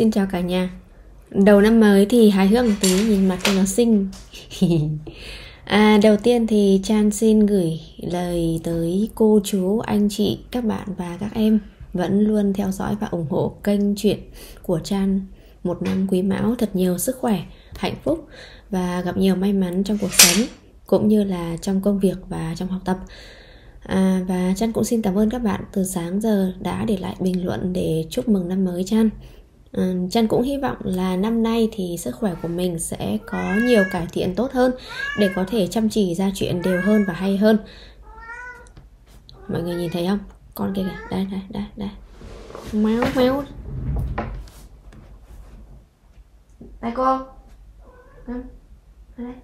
Xin chào cả nhà Đầu năm mới thì hài hước một tí Nhìn mặt cho nó xinh à, Đầu tiên thì Chan xin gửi lời tới cô chú, anh chị, các bạn và các em Vẫn luôn theo dõi và ủng hộ kênh chuyện của Chan Một năm quý mão thật nhiều sức khỏe, hạnh phúc Và gặp nhiều may mắn trong cuộc sống Cũng như là trong công việc và trong học tập À, và Chan cũng xin cảm ơn các bạn từ sáng giờ đã để lại bình luận để chúc mừng năm mới Chan Chan ừ, cũng hy vọng là năm nay thì sức khỏe của mình sẽ có nhiều cải thiện tốt hơn để có thể chăm chỉ ra chuyện đều hơn và hay hơn. Mọi người nhìn thấy không? Con kia kìa, đây đây đây đây. méo méo Đây cô. Ừ. Đây.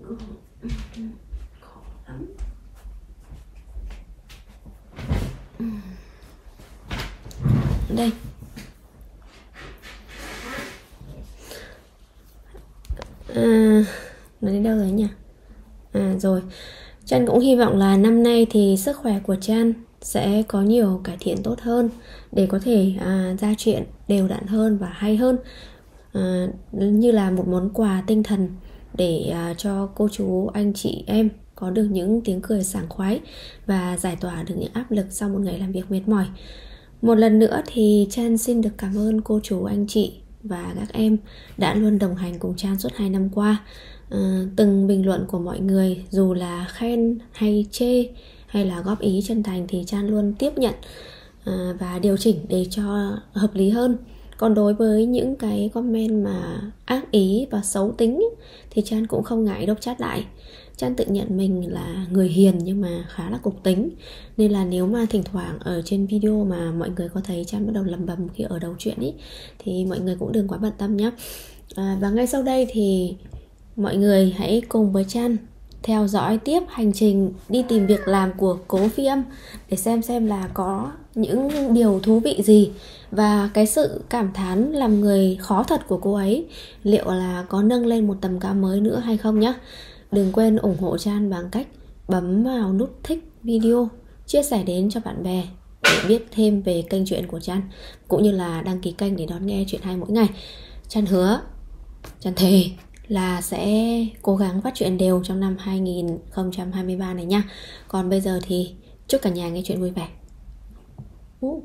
Mm-hmm. đây à, nó đến đâu rồi nhỉ à rồi Chan cũng hy vọng là năm nay thì sức khỏe của Chan sẽ có nhiều cải thiện tốt hơn để có thể à, ra chuyện đều đặn hơn và hay hơn à, như là một món quà tinh thần để à, cho cô chú anh chị em có được những tiếng cười sảng khoái và giải tỏa được những áp lực sau một ngày làm việc mệt mỏi một lần nữa thì Chan xin được cảm ơn cô chú, anh chị và các em đã luôn đồng hành cùng Chan suốt 2 năm qua. À, từng bình luận của mọi người dù là khen hay chê hay là góp ý chân thành thì Chan luôn tiếp nhận à, và điều chỉnh để cho hợp lý hơn. Còn đối với những cái comment mà ác ý và xấu tính thì Chan cũng không ngại đốc chat lại Trang tự nhận mình là người hiền nhưng mà khá là cục tính Nên là nếu mà thỉnh thoảng ở trên video mà mọi người có thấy Trang bắt đầu lầm bầm khi ở đầu chuyện ý Thì mọi người cũng đừng quá bận tâm nhé à, Và ngay sau đây thì mọi người hãy cùng với Trang theo dõi tiếp hành trình đi tìm việc làm của cố phi âm để xem xem là có những điều thú vị gì và cái sự cảm thán làm người khó thật của cô ấy liệu là có nâng lên một tầm cao mới nữa hay không nhé Đừng quên ủng hộ Chan bằng cách bấm vào nút thích video, chia sẻ đến cho bạn bè để biết thêm về kênh chuyện của Chan cũng như là đăng ký kênh để đón nghe chuyện hay mỗi ngày. Chan hứa, Chan thề là sẽ cố gắng phát chuyện đều trong năm 2023 này nha. Còn bây giờ thì chúc cả nhà nghe chuyện vui vẻ. Uh.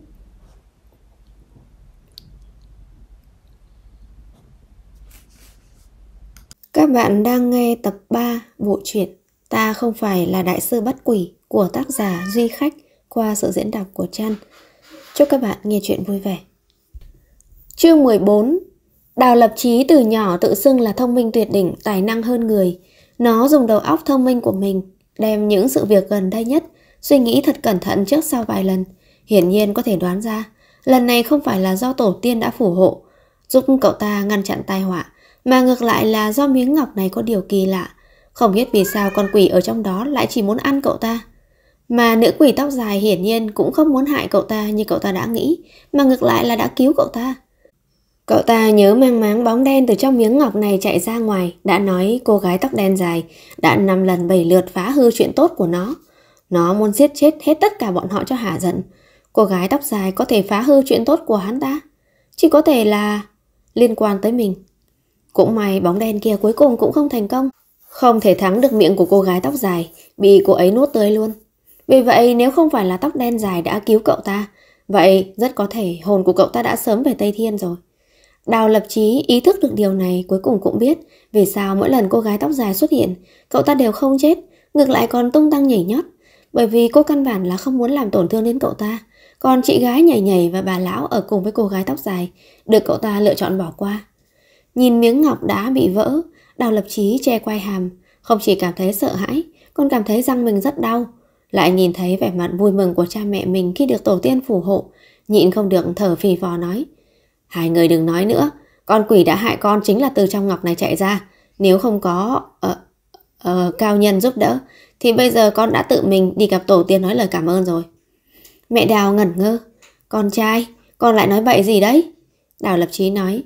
Các bạn đang nghe tập 3 bộ truyện Ta không phải là đại sư bắt quỷ của tác giả Duy Khách qua sự diễn đọc của Trăn. Chúc các bạn nghe chuyện vui vẻ. Chương 14 Đào lập trí từ nhỏ tự xưng là thông minh tuyệt đỉnh, tài năng hơn người. Nó dùng đầu óc thông minh của mình, đem những sự việc gần đây nhất, suy nghĩ thật cẩn thận trước sau vài lần. Hiển nhiên có thể đoán ra, lần này không phải là do tổ tiên đã phù hộ, giúp cậu ta ngăn chặn tai họa mà ngược lại là do miếng ngọc này có điều kỳ lạ Không biết vì sao con quỷ ở trong đó lại chỉ muốn ăn cậu ta Mà nữ quỷ tóc dài hiển nhiên cũng không muốn hại cậu ta như cậu ta đã nghĩ Mà ngược lại là đã cứu cậu ta Cậu ta nhớ mang máng bóng đen từ trong miếng ngọc này chạy ra ngoài Đã nói cô gái tóc đen dài đã năm lần bảy lượt phá hư chuyện tốt của nó Nó muốn giết chết hết tất cả bọn họ cho hả giận Cô gái tóc dài có thể phá hư chuyện tốt của hắn ta Chỉ có thể là liên quan tới mình cũng may bóng đen kia cuối cùng cũng không thành công. Không thể thắng được miệng của cô gái tóc dài, bị cô ấy nuốt tươi luôn. Vì vậy nếu không phải là tóc đen dài đã cứu cậu ta, vậy rất có thể hồn của cậu ta đã sớm về Tây Thiên rồi. Đào lập trí ý thức được điều này cuối cùng cũng biết vì sao mỗi lần cô gái tóc dài xuất hiện, cậu ta đều không chết, ngược lại còn tung tăng nhảy nhót. Bởi vì cô căn bản là không muốn làm tổn thương đến cậu ta, còn chị gái nhảy nhảy và bà lão ở cùng với cô gái tóc dài được cậu ta lựa chọn bỏ qua. Nhìn miếng ngọc đá bị vỡ, Đào lập trí che quay hàm, không chỉ cảm thấy sợ hãi, còn cảm thấy răng mình rất đau. Lại nhìn thấy vẻ mặt vui mừng của cha mẹ mình khi được tổ tiên phù hộ, nhịn không được thở phì phò nói. Hai người đừng nói nữa, con quỷ đã hại con chính là từ trong ngọc này chạy ra. Nếu không có uh, uh, cao nhân giúp đỡ, thì bây giờ con đã tự mình đi gặp tổ tiên nói lời cảm ơn rồi. Mẹ Đào ngẩn ngơ. Con trai, con lại nói bậy gì đấy? Đào lập trí nói.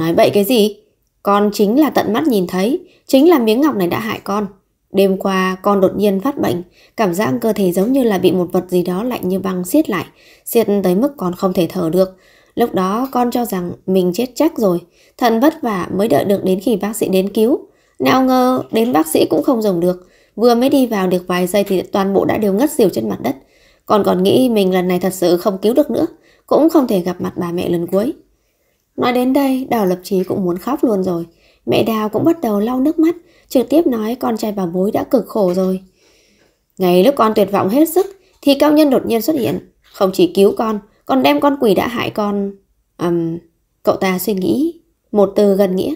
Nói bậy cái gì? Con chính là tận mắt nhìn thấy, chính là miếng ngọc này đã hại con. Đêm qua con đột nhiên phát bệnh, cảm giác cơ thể giống như là bị một vật gì đó lạnh như băng siết lại, siết tới mức con không thể thở được. Lúc đó con cho rằng mình chết chắc rồi, thận vất vả mới đợi được đến khi bác sĩ đến cứu. Nào ngờ đến bác sĩ cũng không dùng được, vừa mới đi vào được vài giây thì toàn bộ đã đều ngất xỉu trên mặt đất. còn còn nghĩ mình lần này thật sự không cứu được nữa, cũng không thể gặp mặt bà mẹ lần cuối. Nói đến đây, Đào Lập Trí cũng muốn khóc luôn rồi. Mẹ Đào cũng bắt đầu lau nước mắt, trực tiếp nói con trai bà bối đã cực khổ rồi. Ngày lúc con tuyệt vọng hết sức, thì cao nhân đột nhiên xuất hiện. Không chỉ cứu con, còn đem con quỷ đã hại con... Um, cậu ta suy nghĩ, một từ gần nghĩa,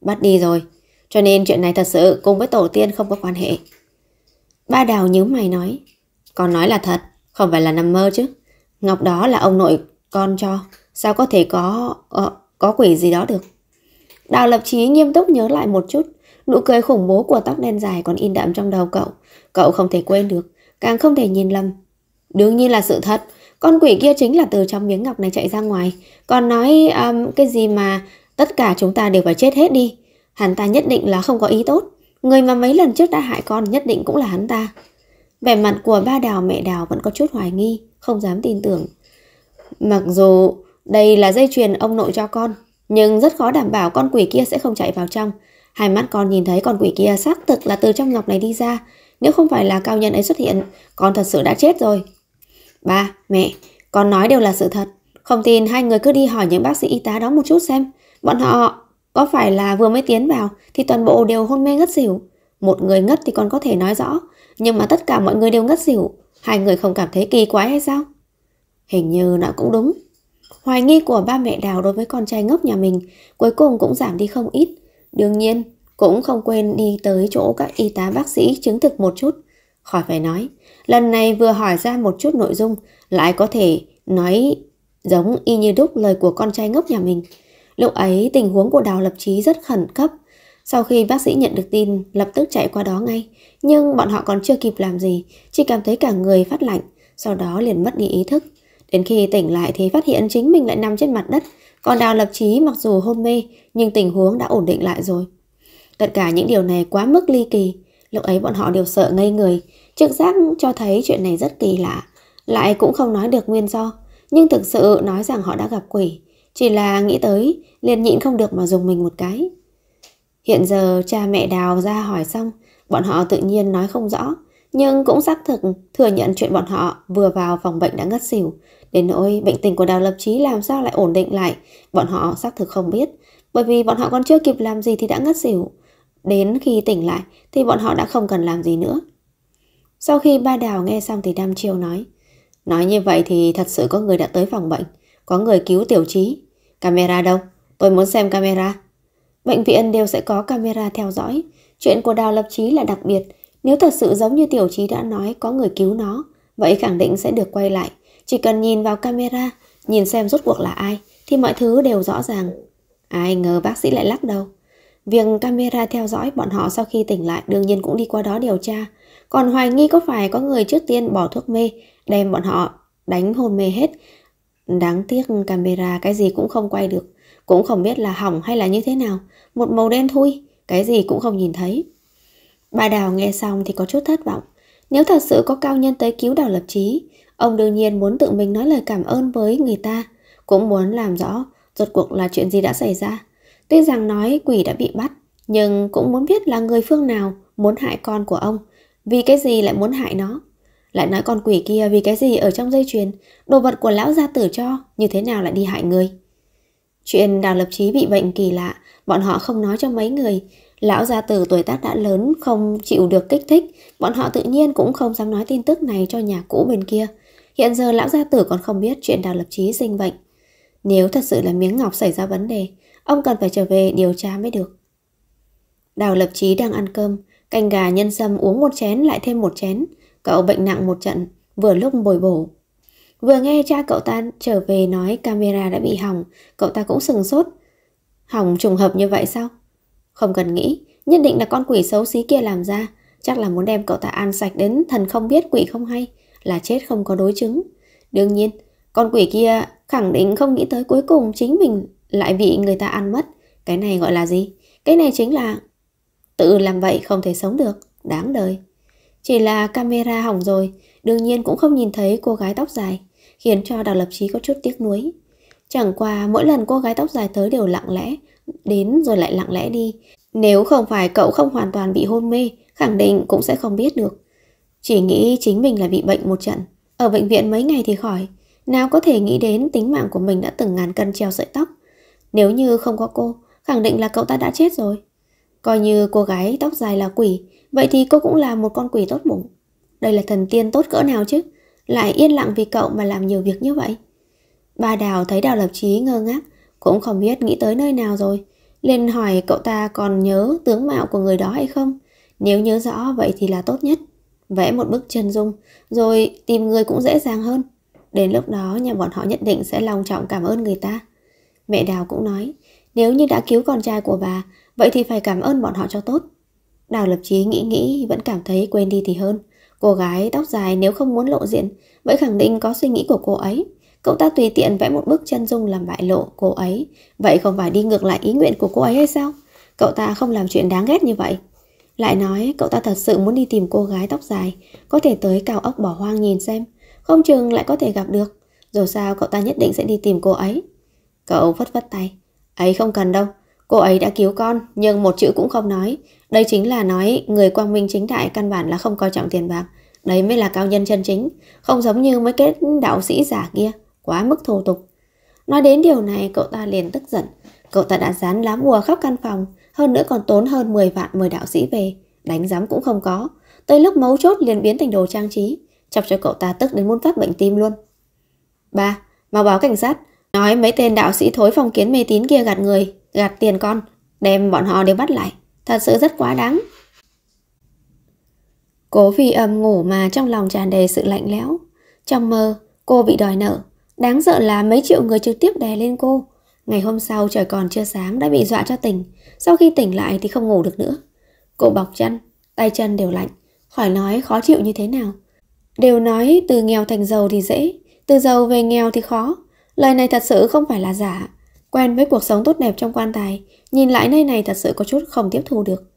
bắt đi rồi. Cho nên chuyện này thật sự cùng với tổ tiên không có quan hệ. Ba Đào nhíu mày nói, con nói là thật, không phải là nằm mơ chứ. Ngọc đó là ông nội con cho, sao có thể có... Uh, có quỷ gì đó được. Đào lập trí nghiêm túc nhớ lại một chút. Nụ cười khủng bố của tóc đen dài còn in đậm trong đầu cậu. Cậu không thể quên được, càng không thể nhìn lầm. Đương nhiên là sự thật. Con quỷ kia chính là từ trong miếng ngọc này chạy ra ngoài. Còn nói um, cái gì mà tất cả chúng ta đều phải chết hết đi. Hắn ta nhất định là không có ý tốt. Người mà mấy lần trước đã hại con nhất định cũng là hắn ta. Vẻ mặt của ba đào mẹ đào vẫn có chút hoài nghi, không dám tin tưởng. Mặc dù đây là dây chuyền ông nội cho con, nhưng rất khó đảm bảo con quỷ kia sẽ không chạy vào trong. Hai mắt con nhìn thấy con quỷ kia xác thực là từ trong ngọc này đi ra. Nếu không phải là cao nhân ấy xuất hiện, con thật sự đã chết rồi. Ba, mẹ, con nói đều là sự thật. Không tin hai người cứ đi hỏi những bác sĩ y tá đó một chút xem. Bọn họ có phải là vừa mới tiến vào thì toàn bộ đều hôn mê ngất xỉu. Một người ngất thì còn có thể nói rõ, nhưng mà tất cả mọi người đều ngất xỉu. Hai người không cảm thấy kỳ quái hay sao? Hình như nó cũng đúng. Hoài nghi của ba mẹ Đào đối với con trai ngốc nhà mình cuối cùng cũng giảm đi không ít. Đương nhiên, cũng không quên đi tới chỗ các y tá bác sĩ chứng thực một chút. Khỏi phải nói, lần này vừa hỏi ra một chút nội dung lại có thể nói giống y như đúc lời của con trai ngốc nhà mình. Lúc ấy tình huống của Đào Lập Trí rất khẩn cấp. Sau khi bác sĩ nhận được tin, lập tức chạy qua đó ngay. Nhưng bọn họ còn chưa kịp làm gì, chỉ cảm thấy cả người phát lạnh, sau đó liền mất đi ý thức. Đến khi tỉnh lại thì phát hiện chính mình lại nằm trên mặt đất, còn đào lập trí mặc dù hôn mê nhưng tình huống đã ổn định lại rồi. Tất cả những điều này quá mức ly kỳ, lúc ấy bọn họ đều sợ ngây người, trực giác cho thấy chuyện này rất kỳ lạ, lại cũng không nói được nguyên do, nhưng thực sự nói rằng họ đã gặp quỷ, chỉ là nghĩ tới liền nhịn không được mà dùng mình một cái. Hiện giờ cha mẹ đào ra hỏi xong, bọn họ tự nhiên nói không rõ, nhưng cũng xác thực thừa nhận chuyện bọn họ vừa vào phòng bệnh đã ngất xỉu. Đến nỗi bệnh tình của Đào Lập Trí làm sao lại ổn định lại, bọn họ xác thực không biết, bởi vì bọn họ còn chưa kịp làm gì thì đã ngất xỉu. Đến khi tỉnh lại thì bọn họ đã không cần làm gì nữa. Sau khi ba Đào nghe xong thì Đam Chiêu nói, nói như vậy thì thật sự có người đã tới phòng bệnh, có người cứu Tiểu Trí. Camera đâu? Tôi muốn xem camera. Bệnh viện đều sẽ có camera theo dõi. Chuyện của Đào Lập Trí là đặc biệt, nếu thật sự giống như tiểu trí đã nói có người cứu nó, vậy khẳng định sẽ được quay lại. Chỉ cần nhìn vào camera, nhìn xem rốt cuộc là ai, thì mọi thứ đều rõ ràng. Ai ngờ bác sĩ lại lắc đầu. Việc camera theo dõi bọn họ sau khi tỉnh lại đương nhiên cũng đi qua đó điều tra. Còn hoài nghi có phải có người trước tiên bỏ thuốc mê, đem bọn họ đánh hôn mê hết. Đáng tiếc camera cái gì cũng không quay được, cũng không biết là hỏng hay là như thế nào. Một màu đen thui, cái gì cũng không nhìn thấy. Bà Đào nghe xong thì có chút thất vọng. Nếu thật sự có cao nhân tới cứu Đào Lập Trí, ông đương nhiên muốn tự mình nói lời cảm ơn với người ta, cũng muốn làm rõ rốt cuộc là chuyện gì đã xảy ra. Tuy rằng nói quỷ đã bị bắt, nhưng cũng muốn biết là người phương nào muốn hại con của ông, vì cái gì lại muốn hại nó. Lại nói con quỷ kia vì cái gì ở trong dây chuyền, đồ vật của lão gia tử cho, như thế nào lại đi hại người. Chuyện Đào Lập Trí bị bệnh kỳ lạ, bọn họ không nói cho mấy người, Lão gia tử tuổi tác đã lớn không chịu được kích thích, bọn họ tự nhiên cũng không dám nói tin tức này cho nhà cũ bên kia. Hiện giờ lão gia tử còn không biết chuyện đào lập trí sinh bệnh. Nếu thật sự là miếng ngọc xảy ra vấn đề, ông cần phải trở về điều tra mới được. Đào lập trí đang ăn cơm, canh gà nhân sâm uống một chén lại thêm một chén. Cậu bệnh nặng một trận, vừa lúc bồi bổ. Vừa nghe cha cậu ta trở về nói camera đã bị hỏng, cậu ta cũng sừng sốt. Hỏng trùng hợp như vậy sao? Không cần nghĩ, nhất định là con quỷ xấu xí kia làm ra, chắc là muốn đem cậu ta ăn sạch đến thần không biết quỷ không hay, là chết không có đối chứng. Đương nhiên, con quỷ kia khẳng định không nghĩ tới cuối cùng chính mình lại bị người ta ăn mất. Cái này gọi là gì? Cái này chính là tự làm vậy không thể sống được, đáng đời. Chỉ là camera hỏng rồi, đương nhiên cũng không nhìn thấy cô gái tóc dài, khiến cho Đào Lập Chí có chút tiếc nuối. Chẳng qua mỗi lần cô gái tóc dài tới đều lặng lẽ, đến rồi lại lặng lẽ đi. Nếu không phải cậu không hoàn toàn bị hôn mê, khẳng định cũng sẽ không biết được. Chỉ nghĩ chính mình là bị bệnh một trận, ở bệnh viện mấy ngày thì khỏi, nào có thể nghĩ đến tính mạng của mình đã từng ngàn cân treo sợi tóc. Nếu như không có cô, khẳng định là cậu ta đã chết rồi. Coi như cô gái tóc dài là quỷ, vậy thì cô cũng là một con quỷ tốt bụng. Đây là thần tiên tốt cỡ nào chứ, lại yên lặng vì cậu mà làm nhiều việc như vậy. Ba Đào thấy Đào Lập Chí ngơ ngác, cũng không biết nghĩ tới nơi nào rồi liền hỏi cậu ta còn nhớ tướng mạo của người đó hay không Nếu nhớ rõ vậy thì là tốt nhất Vẽ một bức chân dung Rồi tìm người cũng dễ dàng hơn Đến lúc đó nhà bọn họ nhất định sẽ lòng trọng cảm ơn người ta Mẹ Đào cũng nói Nếu như đã cứu con trai của bà Vậy thì phải cảm ơn bọn họ cho tốt Đào lập trí nghĩ nghĩ vẫn cảm thấy quên đi thì hơn Cô gái tóc dài nếu không muốn lộ diện Vậy khẳng định có suy nghĩ của cô ấy Cậu ta tùy tiện vẽ một bức chân dung làm bại lộ cô ấy Vậy không phải đi ngược lại ý nguyện của cô ấy hay sao? Cậu ta không làm chuyện đáng ghét như vậy Lại nói cậu ta thật sự muốn đi tìm cô gái tóc dài Có thể tới cao ốc bỏ hoang nhìn xem Không chừng lại có thể gặp được Dù sao cậu ta nhất định sẽ đi tìm cô ấy Cậu vất vất tay Ấy không cần đâu Cô ấy đã cứu con nhưng một chữ cũng không nói Đây chính là nói người quang minh chính đại căn bản là không coi trọng tiền bạc Đấy mới là cao nhân chân chính Không giống như mấy kết đạo sĩ giả kia quá mức thô tục. Nói đến điều này cậu ta liền tức giận, cậu ta đã dán lá bùa khắp căn phòng, hơn nữa còn tốn hơn 10 vạn mời đạo sĩ về, đánh giám cũng không có, tới lúc mấu chốt liền biến thành đồ trang trí, chọc cho cậu ta tức đến muốn phát bệnh tim luôn. Ba, mau báo cảnh sát, nói mấy tên đạo sĩ thối phong kiến mê tín kia gạt người, gạt tiền con, đem bọn họ đều bắt lại, thật sự rất quá đáng. Cố vì âm ngủ mà trong lòng tràn đầy sự lạnh lẽo. Trong mơ, cô bị đòi nợ, Đáng sợ là mấy triệu người trực tiếp đè lên cô. Ngày hôm sau trời còn chưa sáng đã bị dọa cho tỉnh. Sau khi tỉnh lại thì không ngủ được nữa. Cô bọc chân, tay chân đều lạnh. Khỏi nói khó chịu như thế nào. Đều nói từ nghèo thành giàu thì dễ, từ giàu về nghèo thì khó. Lời này thật sự không phải là giả. Quen với cuộc sống tốt đẹp trong quan tài, nhìn lại nơi này thật sự có chút không tiếp thu được.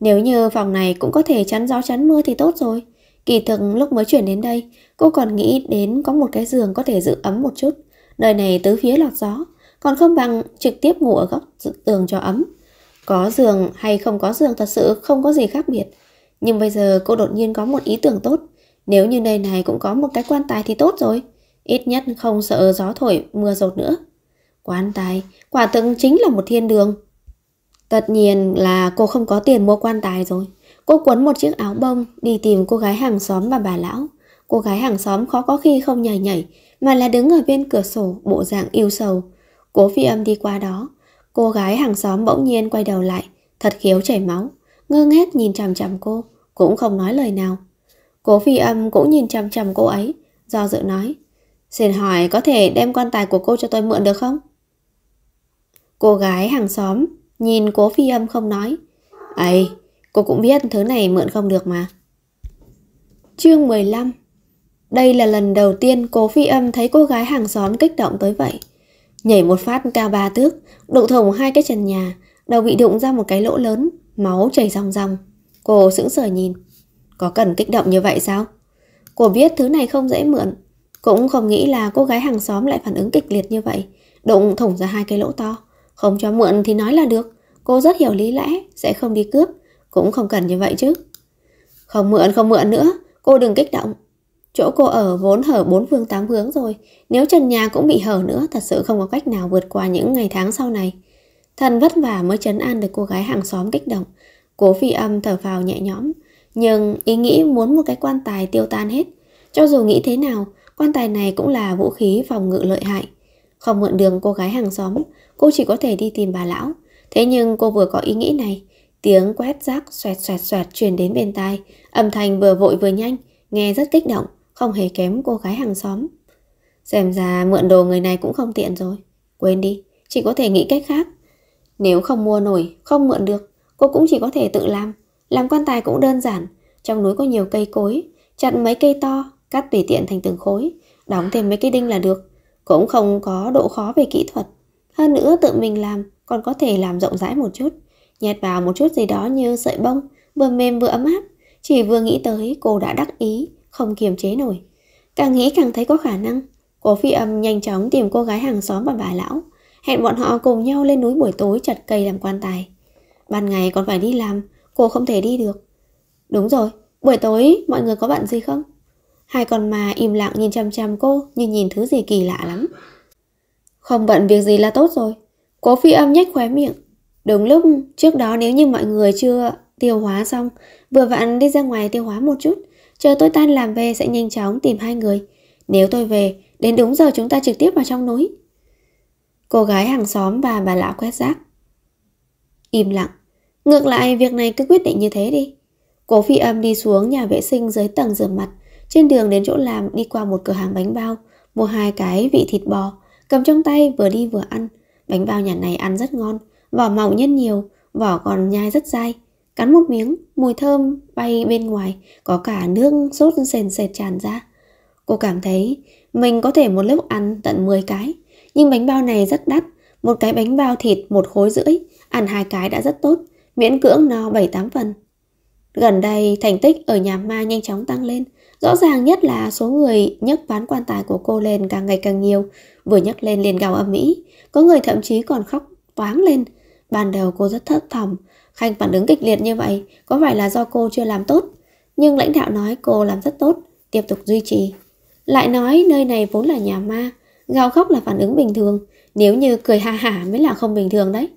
Nếu như phòng này cũng có thể chắn gió chắn mưa thì tốt rồi. Kỳ thực lúc mới chuyển đến đây, cô còn nghĩ đến có một cái giường có thể giữ ấm một chút. Nơi này tứ phía lọt gió, còn không bằng trực tiếp ngủ ở góc tường cho ấm. Có giường hay không có giường thật sự không có gì khác biệt. Nhưng bây giờ cô đột nhiên có một ý tưởng tốt. Nếu như nơi này cũng có một cái quan tài thì tốt rồi. Ít nhất không sợ gió thổi, mưa rột nữa. Quan tài, quả thực chính là một thiên đường. Tất nhiên là cô không có tiền mua quan tài rồi. Cô quấn một chiếc áo bông đi tìm cô gái hàng xóm và bà lão. Cô gái hàng xóm khó có khi không nhảy nhảy, mà là đứng ở bên cửa sổ bộ dạng yêu sầu. Cố phi âm đi qua đó, cô gái hàng xóm bỗng nhiên quay đầu lại, thật khiếu chảy máu, ngơ ngác nhìn chằm chằm cô, cũng không nói lời nào. Cố phi âm cũng nhìn chằm chằm cô ấy, do dự nói, xin hỏi có thể đem quan tài của cô cho tôi mượn được không? Cô gái hàng xóm nhìn cố phi âm không nói, ấy Cô cũng biết thứ này mượn không được mà. Chương 15 Đây là lần đầu tiên cô phi âm thấy cô gái hàng xóm kích động tới vậy. Nhảy một phát cao ba thước, đụng thủng hai cái trần nhà, đầu bị đụng ra một cái lỗ lớn, máu chảy ròng ròng. Cô sững sờ nhìn. Có cần kích động như vậy sao? Cô biết thứ này không dễ mượn, cũng không nghĩ là cô gái hàng xóm lại phản ứng kịch liệt như vậy, đụng thủng ra hai cái lỗ to. Không cho mượn thì nói là được, cô rất hiểu lý lẽ, sẽ không đi cướp, cũng không cần như vậy chứ. Không mượn, không mượn nữa. Cô đừng kích động. Chỗ cô ở vốn hở bốn phương tám hướng rồi. Nếu trần nhà cũng bị hở nữa, thật sự không có cách nào vượt qua những ngày tháng sau này. Thần vất vả mới chấn an được cô gái hàng xóm kích động. Cố phi âm thở vào nhẹ nhõm. Nhưng ý nghĩ muốn một cái quan tài tiêu tan hết. Cho dù nghĩ thế nào, quan tài này cũng là vũ khí phòng ngự lợi hại. Không mượn đường cô gái hàng xóm, cô chỉ có thể đi tìm bà lão. Thế nhưng cô vừa có ý nghĩ này, Tiếng quét rác xoẹt xoẹt xoẹt truyền đến bên tai, âm thanh vừa vội vừa nhanh, nghe rất kích động, không hề kém cô gái hàng xóm. Xem ra mượn đồ người này cũng không tiện rồi. Quên đi, chỉ có thể nghĩ cách khác. Nếu không mua nổi, không mượn được, cô cũng chỉ có thể tự làm. Làm quan tài cũng đơn giản, trong núi có nhiều cây cối, chặt mấy cây to, cắt tùy tiện thành từng khối, đóng thêm mấy cái đinh là được. Cũng không có độ khó về kỹ thuật. Hơn nữa tự mình làm còn có thể làm rộng rãi một chút nhét vào một chút gì đó như sợi bông, vừa mềm vừa ấm áp. Chỉ vừa nghĩ tới cô đã đắc ý, không kiềm chế nổi. Càng nghĩ càng thấy có khả năng. Cố phi âm nhanh chóng tìm cô gái hàng xóm và bà lão. Hẹn bọn họ cùng nhau lên núi buổi tối chặt cây làm quan tài. Ban ngày còn phải đi làm, cô không thể đi được. Đúng rồi, buổi tối mọi người có bận gì không? Hai con ma im lặng nhìn chăm chăm cô như nhìn thứ gì kỳ lạ lắm. Không bận việc gì là tốt rồi. Cố phi âm nhếch khóe miệng, Đúng lúc trước đó nếu như mọi người chưa tiêu hóa xong, vừa vặn đi ra ngoài tiêu hóa một chút, chờ tôi tan làm về sẽ nhanh chóng tìm hai người. Nếu tôi về, đến đúng giờ chúng ta trực tiếp vào trong núi. Cô gái hàng xóm và bà lão quét rác. Im lặng. Ngược lại, việc này cứ quyết định như thế đi. Cố phi âm đi xuống nhà vệ sinh dưới tầng rửa mặt, trên đường đến chỗ làm đi qua một cửa hàng bánh bao, mua hai cái vị thịt bò, cầm trong tay vừa đi vừa ăn. Bánh bao nhà này ăn rất ngon, vỏ mỏng nhân nhiều, vỏ còn nhai rất dai. Cắn một miếng, mùi thơm bay bên ngoài, có cả nước sốt sền sệt tràn ra. Cô cảm thấy mình có thể một lúc ăn tận 10 cái, nhưng bánh bao này rất đắt, một cái bánh bao thịt một khối rưỡi, ăn hai cái đã rất tốt, miễn cưỡng no 7-8 phần. Gần đây, thành tích ở nhà ma nhanh chóng tăng lên. Rõ ràng nhất là số người nhấc ván quan tài của cô lên càng ngày càng nhiều. Vừa nhấc lên liền gào âm mỹ. Có người thậm chí còn khóc toáng lên Ban đầu cô rất thất thầm Khanh phản ứng kịch liệt như vậy có phải là do cô chưa làm tốt. Nhưng lãnh đạo nói cô làm rất tốt, tiếp tục duy trì. Lại nói nơi này vốn là nhà ma, gào khóc là phản ứng bình thường, nếu như cười ha hả mới là không bình thường đấy.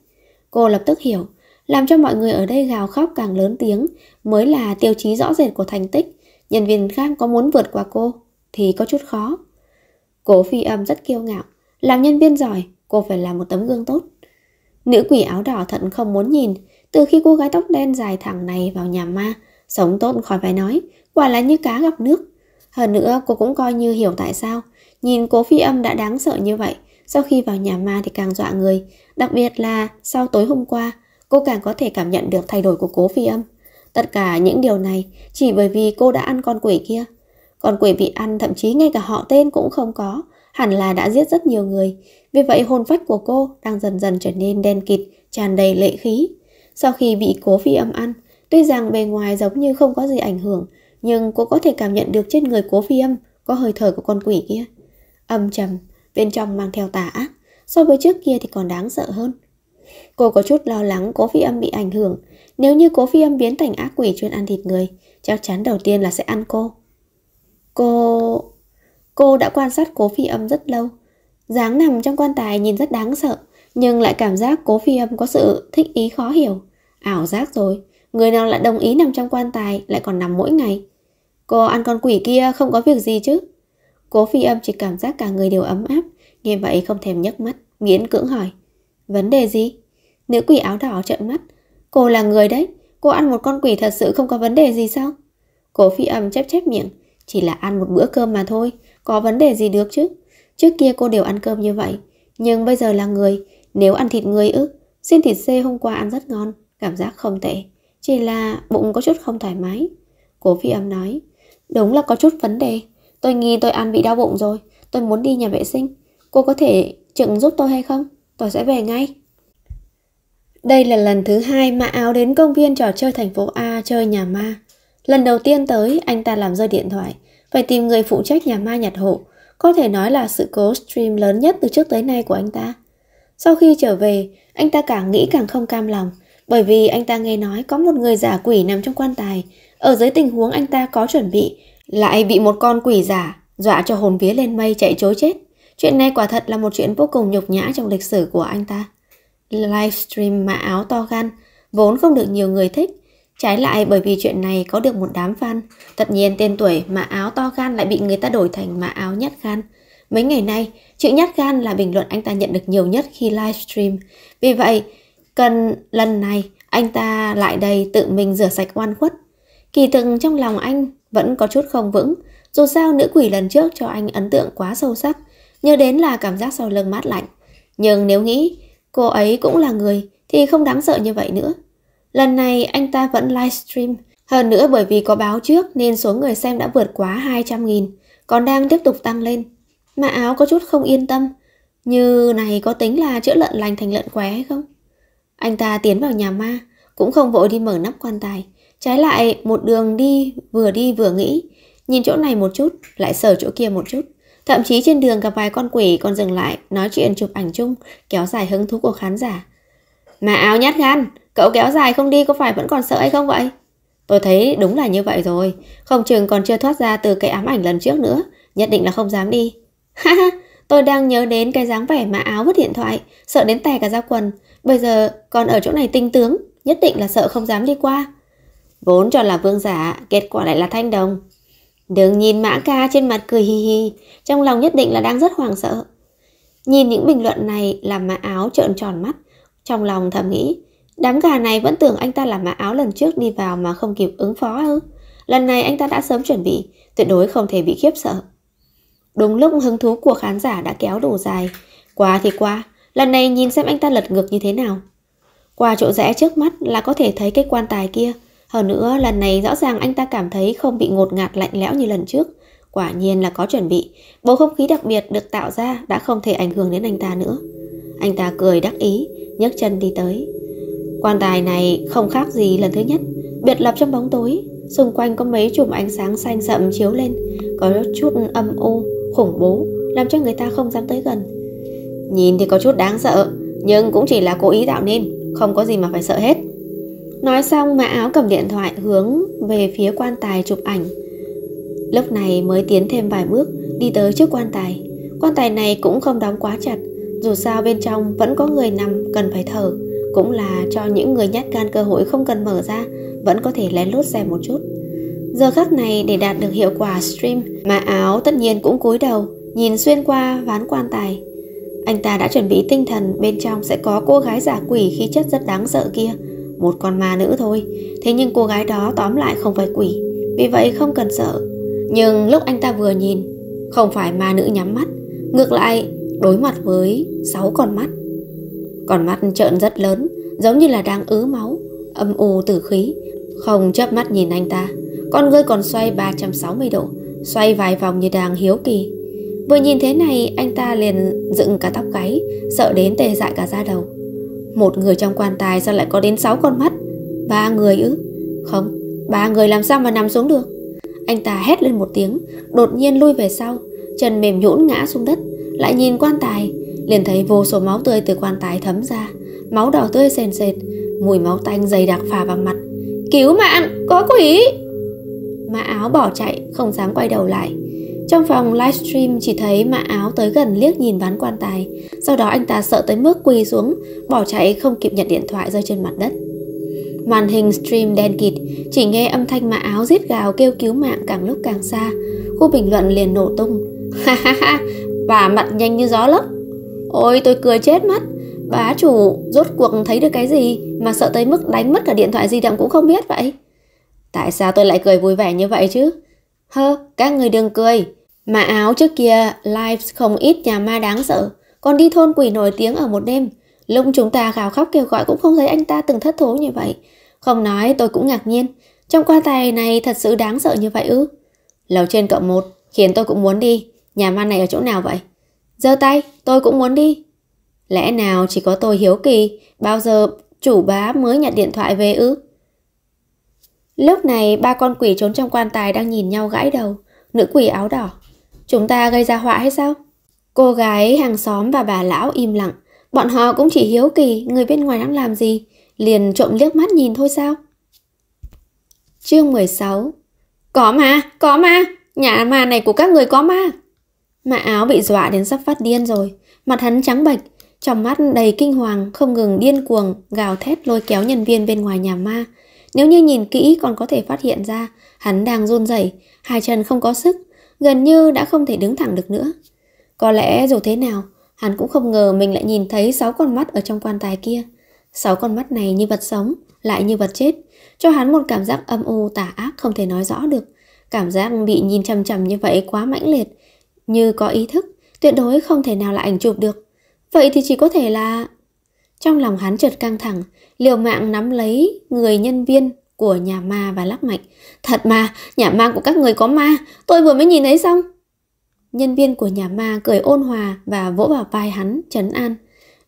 Cô lập tức hiểu, làm cho mọi người ở đây gào khóc càng lớn tiếng mới là tiêu chí rõ rệt của thành tích. Nhân viên khác có muốn vượt qua cô thì có chút khó. Cố phi âm rất kiêu ngạo, làm nhân viên giỏi, cô phải là một tấm gương tốt. Nữ quỷ áo đỏ thận không muốn nhìn, từ khi cô gái tóc đen dài thẳng này vào nhà ma, sống tốt khỏi phải nói, quả là như cá gặp nước. Hơn nữa cô cũng coi như hiểu tại sao, nhìn cố phi âm đã đáng sợ như vậy, sau khi vào nhà ma thì càng dọa người, đặc biệt là sau tối hôm qua, cô càng có thể cảm nhận được thay đổi của cố phi âm. Tất cả những điều này chỉ bởi vì cô đã ăn con quỷ kia. Con quỷ bị ăn thậm chí ngay cả họ tên cũng không có, hẳn là đã giết rất nhiều người. Vì vậy hồn phách của cô đang dần dần trở nên đen kịt, tràn đầy lệ khí. Sau khi bị cố phi âm ăn, tuy rằng bề ngoài giống như không có gì ảnh hưởng, nhưng cô có thể cảm nhận được trên người cố phi âm có hơi thở của con quỷ kia. Âm trầm, bên trong mang theo tà ác, so với trước kia thì còn đáng sợ hơn. Cô có chút lo lắng cố phi âm bị ảnh hưởng, nếu như cố phi âm biến thành ác quỷ chuyên ăn thịt người, chắc chắn đầu tiên là sẽ ăn cô. Cô... Cô đã quan sát cố phi âm rất lâu. Dáng nằm trong quan tài nhìn rất đáng sợ, nhưng lại cảm giác cố phi âm có sự thích ý khó hiểu. Ảo giác rồi, người nào lại đồng ý nằm trong quan tài lại còn nằm mỗi ngày. Cô ăn con quỷ kia không có việc gì chứ. Cố phi âm chỉ cảm giác cả người đều ấm áp, nghe vậy không thèm nhấc mắt, miễn cưỡng hỏi. Vấn đề gì? Nữ quỷ áo đỏ trợn mắt. Cô là người đấy, cô ăn một con quỷ thật sự không có vấn đề gì sao? Cố phi âm chép chép miệng, chỉ là ăn một bữa cơm mà thôi, có vấn đề gì được chứ? Trước kia cô đều ăn cơm như vậy, nhưng bây giờ là người, nếu ăn thịt người ư? Xin thịt xê hôm qua ăn rất ngon, cảm giác không tệ, chỉ là bụng có chút không thoải mái. Cố phi âm nói, đúng là có chút vấn đề, tôi nghi tôi ăn bị đau bụng rồi, tôi muốn đi nhà vệ sinh. Cô có thể chừng giúp tôi hay không? Tôi sẽ về ngay. Đây là lần thứ hai mà áo đến công viên trò chơi thành phố A chơi nhà ma. Lần đầu tiên tới, anh ta làm rơi điện thoại, phải tìm người phụ trách nhà ma nhặt hộ, có thể nói là sự cố stream lớn nhất từ trước tới nay của anh ta. Sau khi trở về, anh ta càng nghĩ càng không cam lòng, bởi vì anh ta nghe nói có một người giả quỷ nằm trong quan tài, ở dưới tình huống anh ta có chuẩn bị, lại bị một con quỷ giả dọa cho hồn vía lên mây chạy chối chết. Chuyện này quả thật là một chuyện vô cùng nhục nhã trong lịch sử của anh ta. Livestream mã áo to gan vốn không được nhiều người thích, Trái lại bởi vì chuyện này có được một đám fan, tất nhiên tên tuổi mà áo to gan lại bị người ta đổi thành mã áo nhát gan. Mấy ngày nay, chữ nhát gan là bình luận anh ta nhận được nhiều nhất khi livestream. Vì vậy, cần lần này anh ta lại đây tự mình rửa sạch oan khuất. Kỳ thực trong lòng anh vẫn có chút không vững, dù sao nữ quỷ lần trước cho anh ấn tượng quá sâu sắc, nhớ đến là cảm giác sau lưng mát lạnh. Nhưng nếu nghĩ cô ấy cũng là người thì không đáng sợ như vậy nữa. Lần này anh ta vẫn livestream, hơn nữa bởi vì có báo trước nên số người xem đã vượt quá 200.000, còn đang tiếp tục tăng lên. Mã áo có chút không yên tâm, như này có tính là chữa lợn lành thành lợn què hay không? Anh ta tiến vào nhà ma, cũng không vội đi mở nắp quan tài. Trái lại, một đường đi, vừa đi vừa nghĩ, nhìn chỗ này một chút, lại sờ chỗ kia một chút. Thậm chí trên đường gặp vài con quỷ còn dừng lại, nói chuyện chụp ảnh chung, kéo dài hứng thú của khán giả. Mà áo nhát gan, cậu kéo dài không đi có phải vẫn còn sợ hay không vậy? Tôi thấy đúng là như vậy rồi, không chừng còn chưa thoát ra từ cái ám ảnh lần trước nữa, nhất định là không dám đi. Ha ha, tôi đang nhớ đến cái dáng vẻ mà áo vứt điện thoại, sợ đến tè cả ra quần, bây giờ còn ở chỗ này tinh tướng, nhất định là sợ không dám đi qua. Vốn cho là vương giả, kết quả lại là thanh đồng. Đừng nhìn mã ca trên mặt cười hì hì, trong lòng nhất định là đang rất hoảng sợ. Nhìn những bình luận này làm mã áo trợn tròn mắt, trong lòng thầm nghĩ, đám gà này vẫn tưởng anh ta là mã áo lần trước đi vào mà không kịp ứng phó ư. Lần này anh ta đã sớm chuẩn bị, tuyệt đối không thể bị khiếp sợ. Đúng lúc hứng thú của khán giả đã kéo đủ dài. Quá thì qua, lần này nhìn xem anh ta lật ngược như thế nào. Qua chỗ rẽ trước mắt là có thể thấy cái quan tài kia. Hơn nữa, lần này rõ ràng anh ta cảm thấy không bị ngột ngạt lạnh lẽo như lần trước. Quả nhiên là có chuẩn bị, bầu không khí đặc biệt được tạo ra đã không thể ảnh hưởng đến anh ta nữa. Anh ta cười đắc ý nhấc chân đi tới Quan tài này không khác gì lần thứ nhất Biệt lập trong bóng tối Xung quanh có mấy chùm ánh sáng xanh rậm chiếu lên Có chút âm u Khủng bố Làm cho người ta không dám tới gần Nhìn thì có chút đáng sợ Nhưng cũng chỉ là cố ý tạo nên Không có gì mà phải sợ hết Nói xong mã áo cầm điện thoại hướng về phía quan tài chụp ảnh Lúc này mới tiến thêm vài bước Đi tới trước quan tài Quan tài này cũng không đóng quá chặt dù sao bên trong vẫn có người nằm cần phải thở Cũng là cho những người nhát gan cơ hội không cần mở ra Vẫn có thể lén lút xem một chút Giờ khắc này để đạt được hiệu quả stream Mà áo tất nhiên cũng cúi đầu Nhìn xuyên qua ván quan tài Anh ta đã chuẩn bị tinh thần Bên trong sẽ có cô gái giả quỷ khí chất rất đáng sợ kia Một con ma nữ thôi Thế nhưng cô gái đó tóm lại không phải quỷ Vì vậy không cần sợ Nhưng lúc anh ta vừa nhìn Không phải ma nữ nhắm mắt Ngược lại đối mặt với sáu con mắt. Con mắt trợn rất lớn, giống như là đang ứ máu, âm u tử khí, không chớp mắt nhìn anh ta. Con ngươi còn xoay 360 độ, xoay vài vòng như đang hiếu kỳ. Vừa nhìn thế này, anh ta liền dựng cả tóc gáy, sợ đến tê dại cả da đầu. Một người trong quan tài sao lại có đến sáu con mắt? Ba người ư? Không, ba người làm sao mà nằm xuống được? Anh ta hét lên một tiếng, đột nhiên lui về sau, chân mềm nhũn ngã xuống đất, lại nhìn quan tài Liền thấy vô số máu tươi từ quan tài thấm ra Máu đỏ tươi sền sệt Mùi máu tanh dày đặc phả vào mặt Cứu mạng, có quỷ Mã áo bỏ chạy, không dám quay đầu lại Trong phòng livestream chỉ thấy mã áo tới gần liếc nhìn ván quan tài Sau đó anh ta sợ tới mức quỳ xuống Bỏ chạy không kịp nhận điện thoại rơi trên mặt đất Màn hình stream đen kịt, chỉ nghe âm thanh mã áo giết gào kêu cứu mạng càng lúc càng xa. Khu bình luận liền nổ tung. Ha ha ha, và mặn nhanh như gió lốc ôi tôi cười chết mất bá chủ rốt cuộc thấy được cái gì mà sợ tới mức đánh mất cả điện thoại di động cũng không biết vậy tại sao tôi lại cười vui vẻ như vậy chứ hơ các người đừng cười mà áo trước kia lives không ít nhà ma đáng sợ còn đi thôn quỷ nổi tiếng ở một đêm lúc chúng ta gào khóc kêu gọi cũng không thấy anh ta từng thất thố như vậy không nói tôi cũng ngạc nhiên trong quan tài này thật sự đáng sợ như vậy ư lầu trên cộng một khiến tôi cũng muốn đi Nhà ma này ở chỗ nào vậy? Giơ tay, tôi cũng muốn đi. Lẽ nào chỉ có tôi hiếu kỳ, bao giờ chủ bá mới nhận điện thoại về ư? Lúc này ba con quỷ trốn trong quan tài đang nhìn nhau gãi đầu, nữ quỷ áo đỏ. Chúng ta gây ra họa hay sao? Cô gái hàng xóm và bà lão im lặng, bọn họ cũng chỉ hiếu kỳ người bên ngoài đang làm gì, liền trộm liếc mắt nhìn thôi sao? Chương 16 Có ma, có ma, nhà ma này của các người có ma. Mã áo bị dọa đến sắp phát điên rồi, mặt hắn trắng bệch, trong mắt đầy kinh hoàng không ngừng điên cuồng gào thét lôi kéo nhân viên bên ngoài nhà ma. Nếu như nhìn kỹ còn có thể phát hiện ra hắn đang run rẩy, hai chân không có sức, gần như đã không thể đứng thẳng được nữa. Có lẽ dù thế nào, hắn cũng không ngờ mình lại nhìn thấy sáu con mắt ở trong quan tài kia. Sáu con mắt này như vật sống, lại như vật chết, cho hắn một cảm giác âm u tà ác không thể nói rõ được. Cảm giác bị nhìn chằm chằm như vậy quá mãnh liệt, như có ý thức, tuyệt đối không thể nào là ảnh chụp được. Vậy thì chỉ có thể là... Trong lòng hắn chợt căng thẳng, liều mạng nắm lấy người nhân viên của nhà ma và lắc mạnh. Thật mà, nhà ma của các người có ma, tôi vừa mới nhìn thấy xong. Nhân viên của nhà ma cười ôn hòa và vỗ vào vai hắn, chấn an.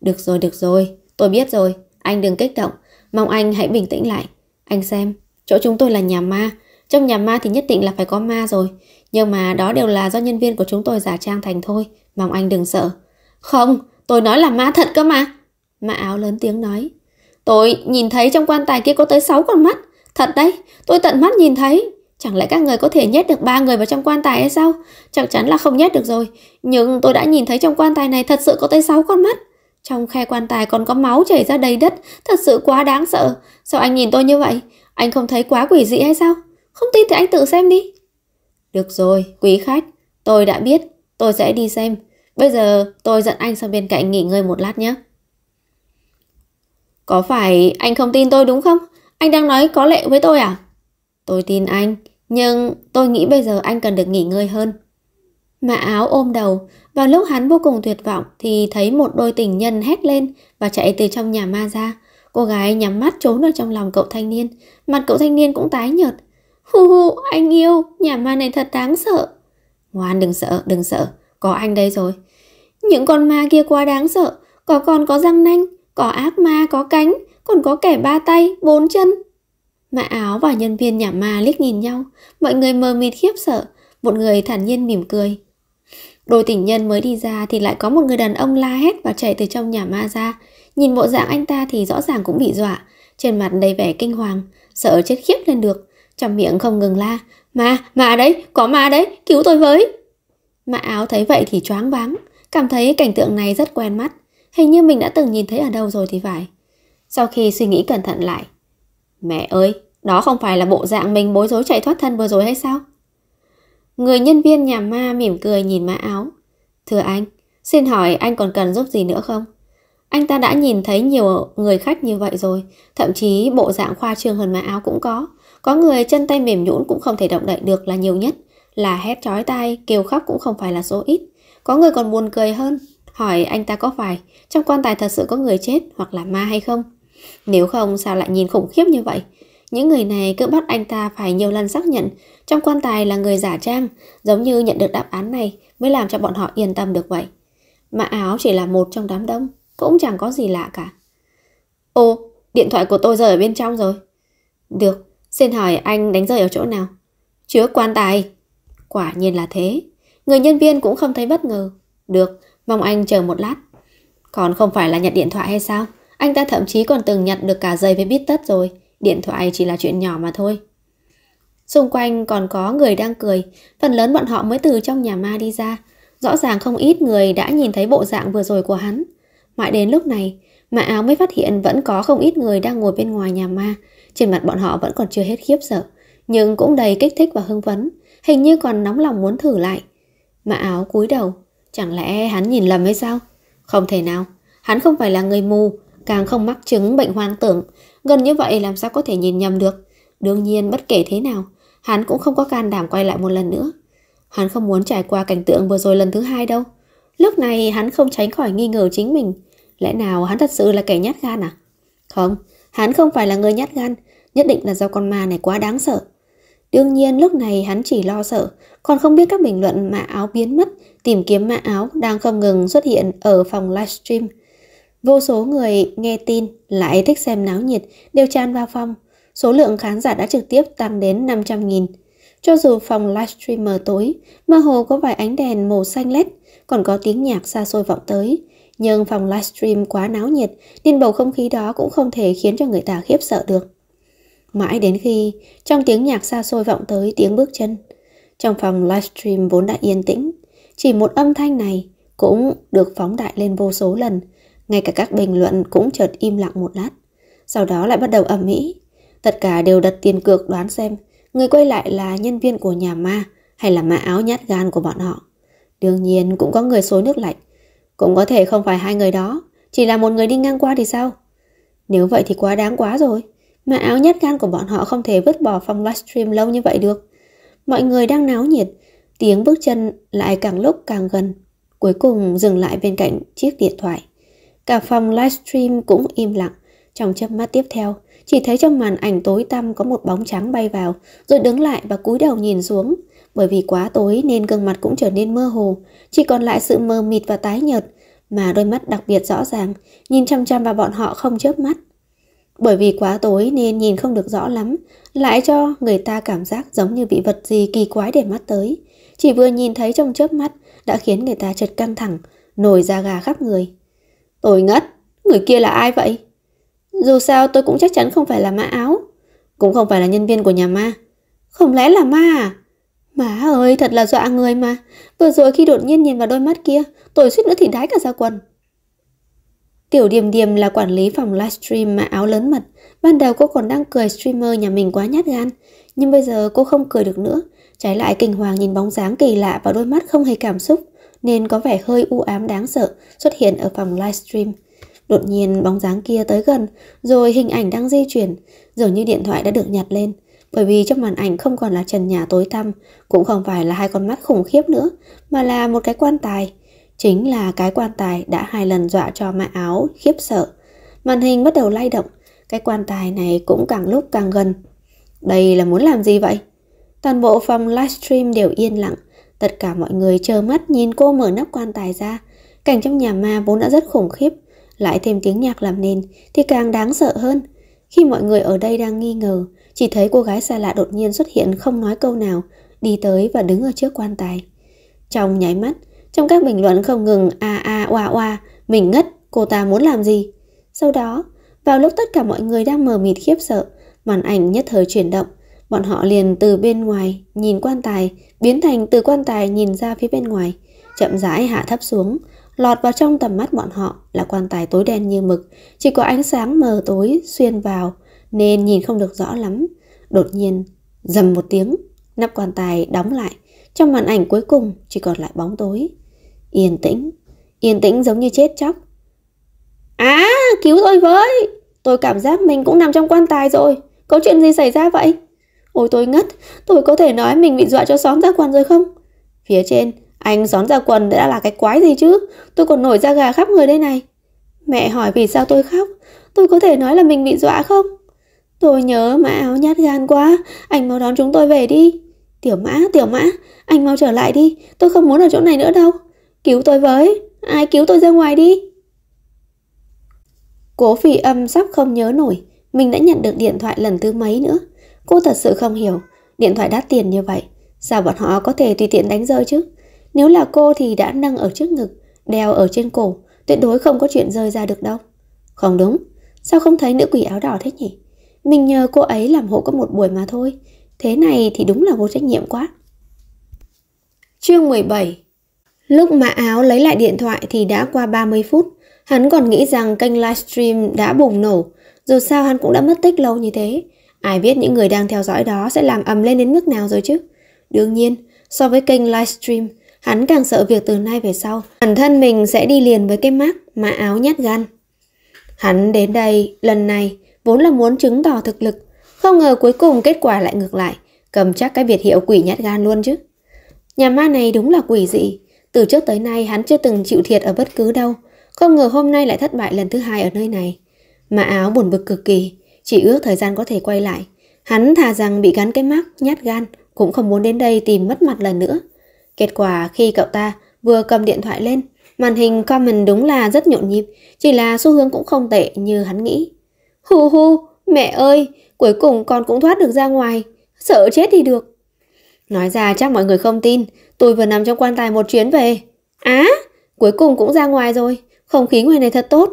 Được rồi, được rồi, tôi biết rồi, anh đừng kích động, mong anh hãy bình tĩnh lại. Anh xem, chỗ chúng tôi là nhà ma, trong nhà ma thì nhất định là phải có ma rồi. Nhưng mà đó đều là do nhân viên của chúng tôi giả trang thành thôi, mong anh đừng sợ. Không, tôi nói là ma thật cơ mà. Mã áo lớn tiếng nói. Tôi nhìn thấy trong quan tài kia có tới 6 con mắt. Thật đấy, tôi tận mắt nhìn thấy. Chẳng lẽ các người có thể nhét được ba người vào trong quan tài hay sao? Chắc chắn là không nhét được rồi. Nhưng tôi đã nhìn thấy trong quan tài này thật sự có tới 6 con mắt. Trong khe quan tài còn có máu chảy ra đầy đất, thật sự quá đáng sợ. Sao anh nhìn tôi như vậy? Anh không thấy quá quỷ dị hay sao? Không tin thì anh tự xem đi. Được rồi, quý khách, tôi đã biết, tôi sẽ đi xem. Bây giờ tôi dẫn anh sang bên cạnh nghỉ ngơi một lát nhé. Có phải anh không tin tôi đúng không? Anh đang nói có lệ với tôi à? Tôi tin anh, nhưng tôi nghĩ bây giờ anh cần được nghỉ ngơi hơn. Mã áo ôm đầu, vào lúc hắn vô cùng tuyệt vọng thì thấy một đôi tình nhân hét lên và chạy từ trong nhà ma ra. Cô gái nhắm mắt trốn ở trong lòng cậu thanh niên, mặt cậu thanh niên cũng tái nhợt, Hù hù, anh yêu, nhà ma này thật đáng sợ. Ngoan đừng sợ, đừng sợ, có anh đây rồi. Những con ma kia quá đáng sợ, có con có răng nanh, có ác ma có cánh, còn có kẻ ba tay, bốn chân. Mã áo và nhân viên nhà ma liếc nhìn nhau, mọi người mờ mịt khiếp sợ, một người thản nhiên mỉm cười. Đôi tình nhân mới đi ra thì lại có một người đàn ông la hét và chạy từ trong nhà ma ra. Nhìn bộ dạng anh ta thì rõ ràng cũng bị dọa, trên mặt đầy vẻ kinh hoàng, sợ chết khiếp lên được trong miệng không ngừng la ma ma đấy có ma đấy cứu tôi với mã áo thấy vậy thì choáng váng cảm thấy cảnh tượng này rất quen mắt hình như mình đã từng nhìn thấy ở đâu rồi thì phải sau khi suy nghĩ cẩn thận lại mẹ ơi đó không phải là bộ dạng mình bối rối chạy thoát thân vừa rồi hay sao người nhân viên nhà ma mỉm cười nhìn mã áo thưa anh xin hỏi anh còn cần giúp gì nữa không anh ta đã nhìn thấy nhiều người khách như vậy rồi thậm chí bộ dạng khoa trương hơn mã áo cũng có có người chân tay mềm nhũn cũng không thể động đậy được là nhiều nhất, là hét chói tai, kêu khóc cũng không phải là số ít. Có người còn buồn cười hơn, hỏi anh ta có phải trong quan tài thật sự có người chết hoặc là ma hay không? Nếu không sao lại nhìn khủng khiếp như vậy? Những người này cứ bắt anh ta phải nhiều lần xác nhận trong quan tài là người giả trang, giống như nhận được đáp án này mới làm cho bọn họ yên tâm được vậy. Mã áo chỉ là một trong đám đông, cũng chẳng có gì lạ cả. Ô, điện thoại của tôi rơi ở bên trong rồi. Được, Xin hỏi anh đánh rơi ở chỗ nào? Chứa quan tài. Quả nhiên là thế. Người nhân viên cũng không thấy bất ngờ. Được, mong anh chờ một lát. Còn không phải là nhặt điện thoại hay sao? Anh ta thậm chí còn từng nhặt được cả giày với bít tất rồi. Điện thoại chỉ là chuyện nhỏ mà thôi. Xung quanh còn có người đang cười. Phần lớn bọn họ mới từ trong nhà ma đi ra. Rõ ràng không ít người đã nhìn thấy bộ dạng vừa rồi của hắn. Mãi đến lúc này, mạ áo mới phát hiện vẫn có không ít người đang ngồi bên ngoài nhà ma, trên mặt bọn họ vẫn còn chưa hết khiếp sợ, nhưng cũng đầy kích thích và hưng phấn, hình như còn nóng lòng muốn thử lại. Mã áo cúi đầu, chẳng lẽ hắn nhìn lầm hay sao? Không thể nào, hắn không phải là người mù, càng không mắc chứng bệnh hoang tưởng, gần như vậy làm sao có thể nhìn nhầm được. Đương nhiên bất kể thế nào, hắn cũng không có can đảm quay lại một lần nữa. Hắn không muốn trải qua cảnh tượng vừa rồi lần thứ hai đâu. Lúc này hắn không tránh khỏi nghi ngờ chính mình. Lẽ nào hắn thật sự là kẻ nhát gan à? Không, Hắn không phải là người nhát gan, nhất định là do con ma này quá đáng sợ. Đương nhiên lúc này hắn chỉ lo sợ, còn không biết các bình luận mã áo biến mất, tìm kiếm mã áo đang không ngừng xuất hiện ở phòng livestream. Vô số người nghe tin lại thích xem náo nhiệt đều tràn vào phòng. Số lượng khán giả đã trực tiếp tăng đến 500.000. Cho dù phòng livestream mờ tối, mơ hồ có vài ánh đèn màu xanh lét, còn có tiếng nhạc xa xôi vọng tới, nhưng phòng livestream quá náo nhiệt nên bầu không khí đó cũng không thể khiến cho người ta khiếp sợ được. Mãi đến khi trong tiếng nhạc xa xôi vọng tới tiếng bước chân, trong phòng livestream vốn đã yên tĩnh, chỉ một âm thanh này cũng được phóng đại lên vô số lần, ngay cả các bình luận cũng chợt im lặng một lát, sau đó lại bắt đầu ầm ĩ. Tất cả đều đặt tiền cược đoán xem người quay lại là nhân viên của nhà ma hay là mã áo nhát gan của bọn họ. Đương nhiên cũng có người xối nước lạnh cũng có thể không phải hai người đó, chỉ là một người đi ngang qua thì sao? Nếu vậy thì quá đáng quá rồi. Mà áo nhát gan của bọn họ không thể vứt bỏ phòng livestream lâu như vậy được. Mọi người đang náo nhiệt, tiếng bước chân lại càng lúc càng gần. Cuối cùng dừng lại bên cạnh chiếc điện thoại. Cả phòng livestream cũng im lặng. Trong chớp mắt tiếp theo, chỉ thấy trong màn ảnh tối tăm có một bóng trắng bay vào, rồi đứng lại và cúi đầu nhìn xuống. Bởi vì quá tối nên gương mặt cũng trở nên mơ hồ, chỉ còn lại sự mờ mịt và tái nhợt, mà đôi mắt đặc biệt rõ ràng, nhìn chăm chăm vào bọn họ không chớp mắt. Bởi vì quá tối nên nhìn không được rõ lắm, lại cho người ta cảm giác giống như bị vật gì kỳ quái để mắt tới. Chỉ vừa nhìn thấy trong chớp mắt đã khiến người ta chợt căng thẳng, nổi da gà khắp người. Tôi ngất, người kia là ai vậy? Dù sao tôi cũng chắc chắn không phải là ma áo, cũng không phải là nhân viên của nhà ma. Không lẽ là ma à? Má ơi, thật là dọa người mà. Vừa rồi khi đột nhiên nhìn vào đôi mắt kia, tôi suýt nữa thì đái cả ra quần. Tiểu Điềm Điềm là quản lý phòng livestream mà áo lớn mật. Ban đầu cô còn đang cười streamer nhà mình quá nhát gan, nhưng bây giờ cô không cười được nữa. Trái lại kinh hoàng nhìn bóng dáng kỳ lạ và đôi mắt không hề cảm xúc, nên có vẻ hơi u ám đáng sợ xuất hiện ở phòng livestream. Đột nhiên bóng dáng kia tới gần, rồi hình ảnh đang di chuyển, dường như điện thoại đã được nhặt lên bởi vì trong màn ảnh không còn là trần nhà tối tăm, cũng không phải là hai con mắt khủng khiếp nữa, mà là một cái quan tài. Chính là cái quan tài đã hai lần dọa cho mã áo khiếp sợ. Màn hình bắt đầu lay động, cái quan tài này cũng càng lúc càng gần. Đây là muốn làm gì vậy? Toàn bộ phòng livestream đều yên lặng, tất cả mọi người chờ mắt nhìn cô mở nắp quan tài ra. Cảnh trong nhà ma vốn đã rất khủng khiếp, lại thêm tiếng nhạc làm nên thì càng đáng sợ hơn. Khi mọi người ở đây đang nghi ngờ, chỉ thấy cô gái xa lạ đột nhiên xuất hiện không nói câu nào, đi tới và đứng ở trước quan tài. Trong nháy mắt, trong các bình luận không ngừng a a oa oa, mình ngất, cô ta muốn làm gì? Sau đó, vào lúc tất cả mọi người đang mờ mịt khiếp sợ, màn ảnh nhất thời chuyển động, bọn họ liền từ bên ngoài nhìn quan tài, biến thành từ quan tài nhìn ra phía bên ngoài, chậm rãi hạ thấp xuống, lọt vào trong tầm mắt bọn họ là quan tài tối đen như mực, chỉ có ánh sáng mờ tối xuyên vào, nên nhìn không được rõ lắm. Đột nhiên, dầm một tiếng, nắp quan tài đóng lại. Trong màn ảnh cuối cùng chỉ còn lại bóng tối. Yên tĩnh, yên tĩnh giống như chết chóc. À, cứu tôi với! Tôi cảm giác mình cũng nằm trong quan tài rồi. Có chuyện gì xảy ra vậy? Ôi tôi ngất, tôi có thể nói mình bị dọa cho xóm ra quần rồi không? Phía trên, anh xóm ra quần đã là cái quái gì chứ? Tôi còn nổi da gà khắp người đây này. Mẹ hỏi vì sao tôi khóc, tôi có thể nói là mình bị dọa không? Tôi nhớ mã áo nhát gan quá, anh mau đón chúng tôi về đi. Tiểu mã, tiểu mã, anh mau trở lại đi, tôi không muốn ở chỗ này nữa đâu. Cứu tôi với, ai cứu tôi ra ngoài đi. Cố phi âm sắp không nhớ nổi, mình đã nhận được điện thoại lần thứ mấy nữa. Cô thật sự không hiểu, điện thoại đắt tiền như vậy, sao bọn họ có thể tùy tiện đánh rơi chứ? Nếu là cô thì đã nâng ở trước ngực, đeo ở trên cổ, tuyệt đối không có chuyện rơi ra được đâu. Không đúng, sao không thấy nữ quỷ áo đỏ thế nhỉ? Mình nhờ cô ấy làm hộ có một buổi mà thôi. Thế này thì đúng là vô trách nhiệm quá. Chương 17 Lúc mà Áo lấy lại điện thoại thì đã qua 30 phút. Hắn còn nghĩ rằng kênh livestream đã bùng nổ. Dù sao hắn cũng đã mất tích lâu như thế. Ai biết những người đang theo dõi đó sẽ làm ầm lên đến mức nào rồi chứ. Đương nhiên, so với kênh livestream, hắn càng sợ việc từ nay về sau. Bản thân mình sẽ đi liền với cái mác mà áo nhát gan. Hắn đến đây lần này vốn là muốn chứng tỏ thực lực. Không ngờ cuối cùng kết quả lại ngược lại, cầm chắc cái biệt hiệu quỷ nhát gan luôn chứ. Nhà ma này đúng là quỷ dị, từ trước tới nay hắn chưa từng chịu thiệt ở bất cứ đâu, không ngờ hôm nay lại thất bại lần thứ hai ở nơi này. Mà áo buồn bực cực kỳ, chỉ ước thời gian có thể quay lại. Hắn thà rằng bị gắn cái mác nhát gan, cũng không muốn đến đây tìm mất mặt lần nữa. Kết quả khi cậu ta vừa cầm điện thoại lên, màn hình comment đúng là rất nhộn nhịp, chỉ là xu hướng cũng không tệ như hắn nghĩ. Hù hù, mẹ ơi, cuối cùng con cũng thoát được ra ngoài, sợ chết thì được. Nói ra chắc mọi người không tin, tôi vừa nằm trong quan tài một chuyến về. Á, à, cuối cùng cũng ra ngoài rồi, không khí ngoài này thật tốt.